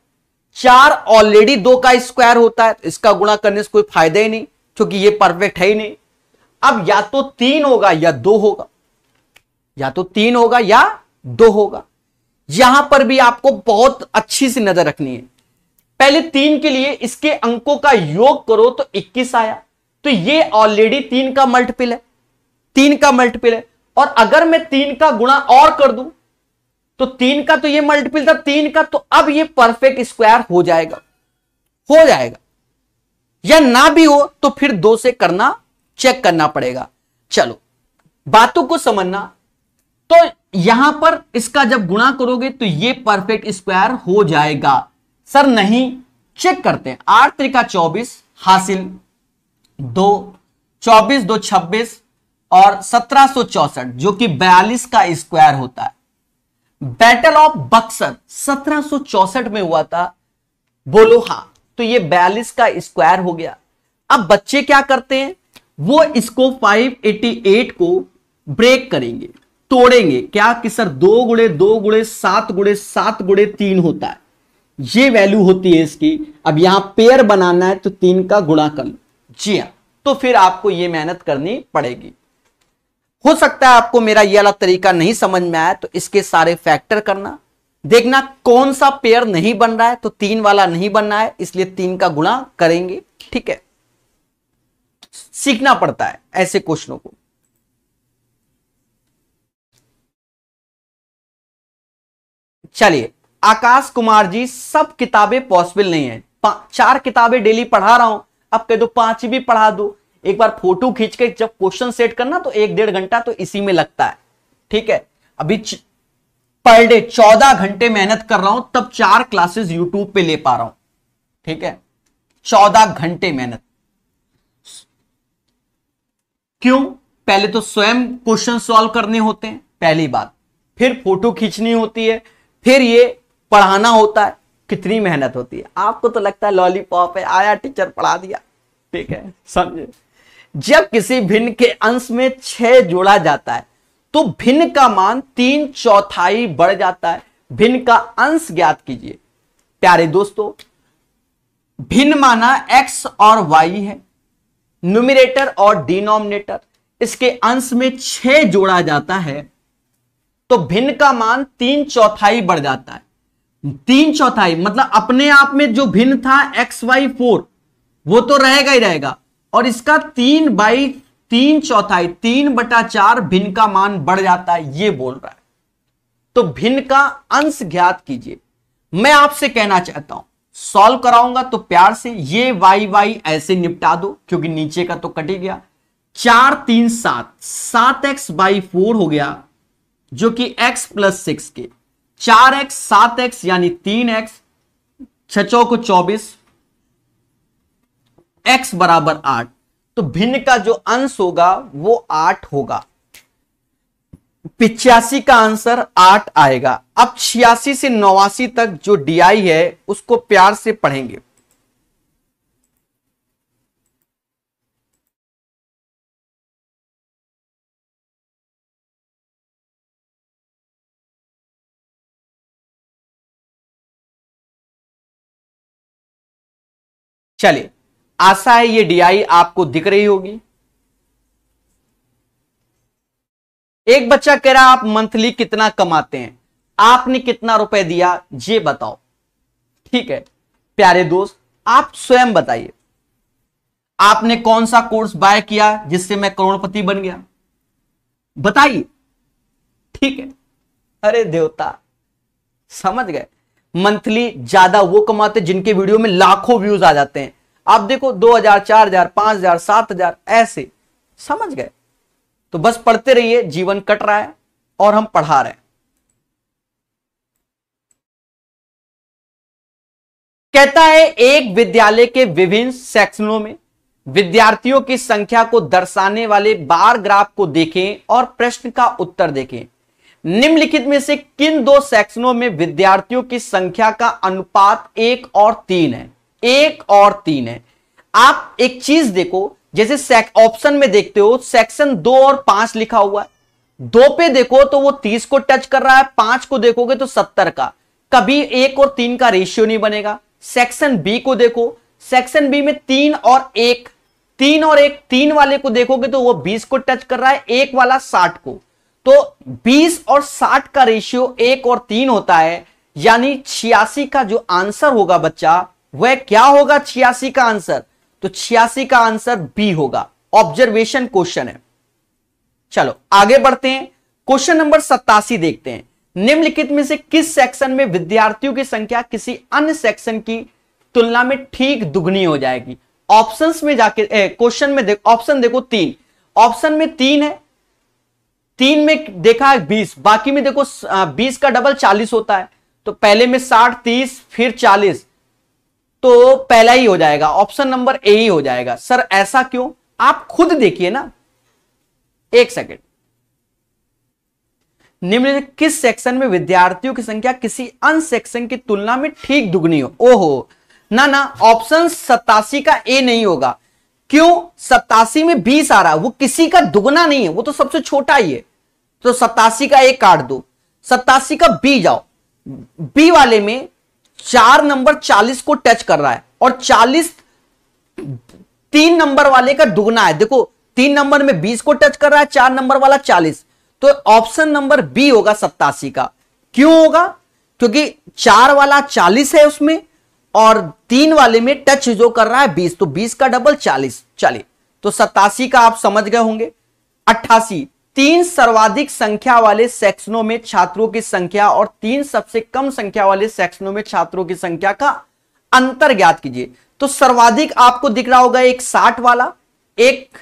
A: चार ऑलरेडी दो का स्क्वायर होता है तो इसका गुणा करने से कोई फायदा ही नहीं क्योंकि ये परफेक्ट है ही नहीं अब या तो तीन होगा या दो होगा या तो तीन होगा या दो होगा यहां पर भी आपको बहुत अच्छी सी नजर रखनी है पहले तीन के लिए इसके अंकों का योग करो तो 21 आया तो ये ऑलरेडी तीन का मल्टीपल है तीन का मल्टीपल है और अगर मैं तीन का गुणा और कर दूं तो तीन का तो ये मल्टीपल था तीन का तो अब ये परफेक्ट स्क्वायर हो जाएगा हो जाएगा या ना भी हो तो फिर दो से करना चेक करना पड़ेगा चलो बातों को समझना तो यहां पर इसका जब गुणा करोगे तो ये परफेक्ट स्क्वायर हो जाएगा सर नहीं चेक करते हैं आठ त्रिका चौबीस हासिल दो चौबीस दो छब्बीस और सत्रह सो चौसठ जो कि बयालीस का स्क्वायर होता है बैटल ऑफ बक्सर सत्रह सो चौसठ में हुआ था बोलो हां तो ये बयालीस का स्क्वायर हो गया अब बच्चे क्या करते हैं वो इसको 588 को ब्रेक करेंगे तोड़ेंगे क्या कि सर दो गुड़े दो गुड़े सात गुड़े सात गुड़े तीन होता है ये वैल्यू होती है इसकी अब यहां पेयर बनाना है तो तीन का गुणा कर लो जी हाँ तो फिर आपको ये मेहनत करनी पड़ेगी हो सकता है आपको मेरा ये वाला तरीका नहीं समझ में आया तो इसके सारे फैक्टर करना देखना कौन सा पेयर नहीं बन रहा है तो तीन वाला नहीं बनना है इसलिए तीन का गुणा करेंगे ठीक है
B: सीखना पड़ता है ऐसे क्वेश्चनों को चलिए आकाश कुमार जी सब
A: किताबें पॉसिबल नहीं है चार किताबें डेली पढ़ा रहा हूं अब कह दो पांच भी पढ़ा दो एक बार फोटो खींच के जब क्वेश्चन सेट करना तो एक डेढ़ घंटा तो इसी में लगता है ठीक है अभी पर डे चौदह घंटे मेहनत कर रहा हूं तब चार क्लासेस यूट्यूब पे ले पा रहा हूं ठीक है चौदह घंटे मेहनत क्यों पहले तो स्वयं क्वेश्चन सॉल्व करने होते हैं पहली बात फिर फोटो खींचनी होती है फिर ये पढ़ाना होता है कितनी मेहनत होती है आपको तो लगता है लॉलीपॉप है आया टीचर पढ़ा दिया ठीक है समझे जब किसी भिन्न के अंश में छह जोड़ा जाता है तो भिन्न का मान तीन चौथाई बढ़ जाता है भिन्न का अंश ज्ञात कीजिए प्यारे दोस्तों भिन्न माना x और y है नुमिनेटर और डिनोमिनेटर इसके अंश में छह जोड़ा जाता है तो भिन्न का मान तीन चौथाई बढ़ जाता है तीन चौथाई मतलब अपने आप में जो भिन्न था एक्स वाई फोर वो तो रहेगा ही रहेगा और इसका तीन बाई तीन चौथाई तीन बटा चार भिन्न का मान बढ़ जाता है ये बोल रहा है तो भिन्न का अंश ज्ञात कीजिए मैं आपसे कहना चाहता हूं सॉल्व कराऊंगा तो प्यार से ये वाई वाई ऐसे निपटा दो क्योंकि नीचे का तो कट ही गया चार तीन सात सात एक्स बाई फोर हो गया जो कि एक्स प्लस सिक्स के चार एक्स सात एक्स यानी तीन एक्स छो को चौबीस एक्स बराबर आठ तो भिन्न का जो अंश होगा वो आठ होगा पिचासी का आंसर आठ आएगा अब छियासी से नवासी तक जो डीआई है
C: उसको प्यार से पढ़ेंगे चलिए आशा है ये डीआई आपको दिख
B: रही होगी एक बच्चा कह रहा आप
A: मंथली कितना कमाते हैं आपने कितना रुपए दिया ये बताओ ठीक है प्यारे दोस्त आप स्वयं बताइए आपने कौन सा कोर्स बाय किया जिससे मैं करोड़पति बन गया बताइए ठीक है अरे देवता समझ गए मंथली ज्यादा वो कमाते जिनके वीडियो में लाखों व्यूज आ जाते हैं आप देखो दो पांच हजार सात
B: हजार ऐसे समझ गए तो बस पढ़ते रहिए जीवन कट रहा है और हम पढ़ा रहे हैं कहता है एक विद्यालय के विभिन्न सेक्शनों में विद्यार्थियों
A: की संख्या को दर्शाने वाले बार ग्राफ को देखें और प्रश्न का उत्तर देखें निम्नलिखित में से किन दो सेक्शनों में विद्यार्थियों की संख्या का अनुपात एक और तीन है एक और तीन है आप एक चीज देखो जैसे ऑप्शन में देखते हो सेक्शन दो और पांच लिखा हुआ है दो पे देखो तो वो तीस को टच कर रहा है पांच को देखोगे तो सत्तर का कभी एक और तीन का रेशियो नहीं बनेगा सेक्शन बी को देखो सेक्शन बी में तीन और एक तीन और एक तीन वाले को देखोगे तो वो बीस को टच कर रहा है एक वाला साठ को तो 20 और 60 का रेशियो एक और तीन होता है यानी छियासी का जो आंसर होगा बच्चा वह क्या होगा छियासी का आंसर तो छियासी का आंसर बी होगा ऑब्जर्वेशन क्वेश्चन है चलो आगे बढ़ते हैं क्वेश्चन नंबर सत्तासी देखते हैं निम्नलिखित में से किस सेक्शन में विद्यार्थियों की संख्या किसी अन्य सेक्शन की तुलना में ठीक दुगनी हो जाएगी ऑप्शंस में जाके क्वेश्चन में देख ऑप्शन देखो तीन ऑप्शन में तीन है तीन में देखा है बीस बाकी में देखो बीस का डबल चालीस होता है तो पहले में साठ तीस फिर चालीस तो पहला ही हो जाएगा ऑप्शन नंबर ए ही हो जाएगा सर ऐसा क्यों आप खुद देखिए ना एक सेकेंड निम्नलिखित किस सेक्शन में विद्यार्थियों की संख्या किसी अन्य सेक्शन की तुलना में ठीक दुगनी हो ओहो ना ना ऑप्शन सतासी का ए नहीं होगा क्यों सत्तासी में बीस आ रहा है वो किसी का दुगना नहीं है वो तो सबसे छोटा ही है तो सतासी का एक काट दो सतासी का बी जाओ बी वाले में चार नंबर चालीस को टच कर रहा है और चालीस तीन नंबर वाले का दुगना है देखो तीन नंबर में बीस को टच कर रहा है चार नंबर वाला चालीस तो ऑप्शन नंबर बी होगा सत्तासी का क्यों होगा क्योंकि चार वाला चालीस है उसमें और तीन वाले में टच जो कर रहा है बीस तो बीस का डबल चालीस चलिए तो सतासी का आप समझ गए होंगे अट्ठासी तीन सर्वाधिक संख्या वाले सेक्शनों में छात्रों की संख्या और तीन सबसे कम संख्या वाले सेक्शनों में छात्रों की संख्या का अंतर ज्ञात कीजिए तो सर्वाधिक आपको दिख रहा होगा एक साठ वाला एक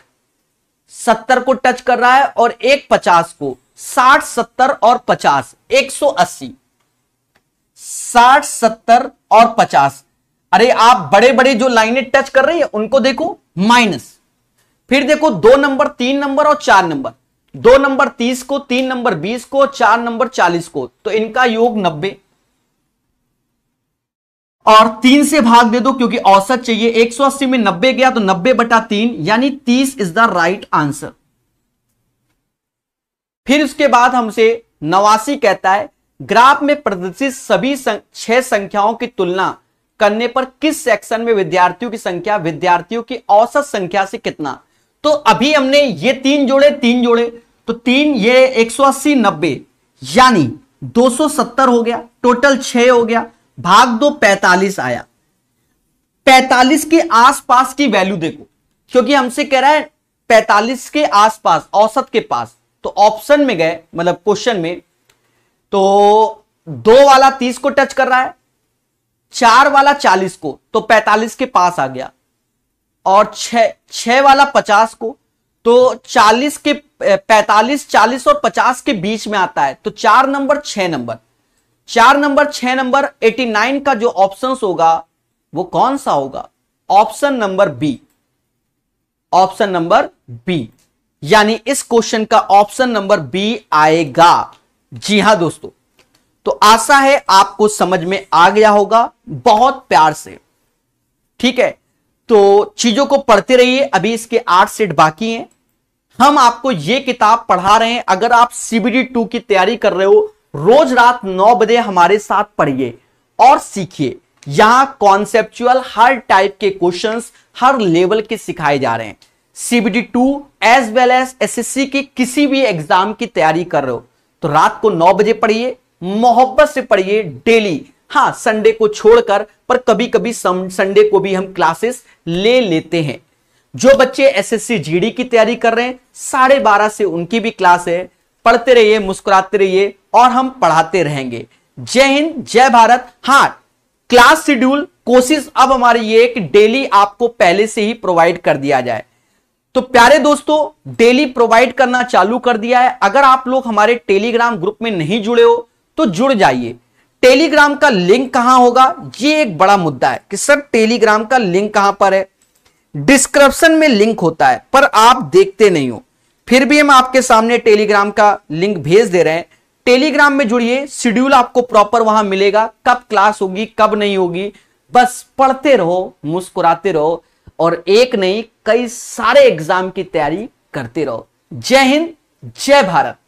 A: सत्तर को टच कर रहा है और एक पचास को साठ सत्तर और पचास एक सौ अस्सी साठ सत्तर और पचास अरे आप बड़े बड़े जो लाइनें टच कर रही है उनको देखो माइनस फिर देखो दो नंबर तीन नंबर और चार नंबर दो नंबर तीस को तीन नंबर बीस को चार नंबर चालीस को तो इनका योग नब्बे और तीन से भाग दे दो क्योंकि औसत चाहिए एक सौ अस्सी में नब्बे गया तो नब्बे बटा तीन यानी तीस इज द राइट आंसर फिर उसके बाद हमसे नवासी कहता है ग्राफ में प्रदर्शित सभी छह संख्याओं की तुलना करने पर किस सेक्शन में विद्यार्थियों की संख्या विद्यार्थियों की औसत संख्या से कितना तो अभी हमने ये तीन जोड़े तीन जोड़े तो तीन ये एक सौ अस्सी नब्बे यानी 270 हो गया टोटल छह हो गया भाग दो 45 आया 45 के आसपास की वैल्यू देखो क्योंकि हमसे कह रहा है 45 के आसपास औसत के पास तो ऑप्शन में गए मतलब क्वेश्चन में तो दो वाला तीस को टच कर रहा है चार वाला चालीस को तो पैतालीस के पास आ गया और छ छह वाला पचास को तो चालीस के पैतालीस चालीस और पचास के बीच में आता है तो चार नंबर छह नंबर चार नंबर छह नंबर एटी नाइन का जो ऑप्शन होगा वो कौन सा होगा option number B option number B यानी इस क्वेश्चन का ऑप्शन नंबर बी आएगा जी हां दोस्तों तो आशा है आपको समझ में आ गया होगा बहुत प्यार से ठीक है तो चीजों को पढ़ते रहिए अभी इसके आठ सेट बाकी हैं हम आपको ये किताब पढ़ा रहे हैं अगर आप सीबीडी टू की तैयारी कर रहे हो रोज रात नौ बजे हमारे साथ पढ़िए और सीखिए यहां कॉन्सेप्चुअल हर टाइप के क्वेश्चंस हर लेवल के सिखाए जा रहे हैं CBD to as well as S के किसी भी एग्जाम की तैयारी कर रहे हो तो रात को नौ बजे पढ़िए मोहब्बत से पढ़िए डेली हाँ संडे को छोड़कर पर कभी कभी संडे को भी हम क्लासेस ले लेते हैं जो बच्चे एसएससी जीडी की तैयारी कर रहे हैं साढ़े बारह से उनकी भी क्लास है पढ़ते रहिए मुस्कुराते रहिए और हम पढ़ाते रहेंगे जय हिंद जय भारत हाँ क्लास शेड्यूल कोशिश अब हमारी ये कि डेली आपको पहले से ही प्रोवाइड कर दिया जाए तो प्यारे दोस्तों डेली प्रोवाइड करना चालू कर दिया है अगर आप लोग हमारे टेलीग्राम ग्रुप में नहीं जुड़े हो तो जुड़ जाइए टेलीग्राम का लिंक कहां होगा ये एक बड़ा मुद्दा है कि सर टेलीग्राम का लिंक कहां पर है डिस्क्रिप्शन में लिंक होता है पर आप देखते नहीं हो फिर भी हम आपके सामने टेलीग्राम का लिंक भेज दे रहे हैं टेलीग्राम में जुड़िए शेड्यूल आपको प्रॉपर वहां मिलेगा कब क्लास होगी कब नहीं होगी बस पढ़ते रहो मुस्कुराते रहो और एक नहीं कई सारे एग्जाम
C: की तैयारी करते रहो जय हिंद जय भारत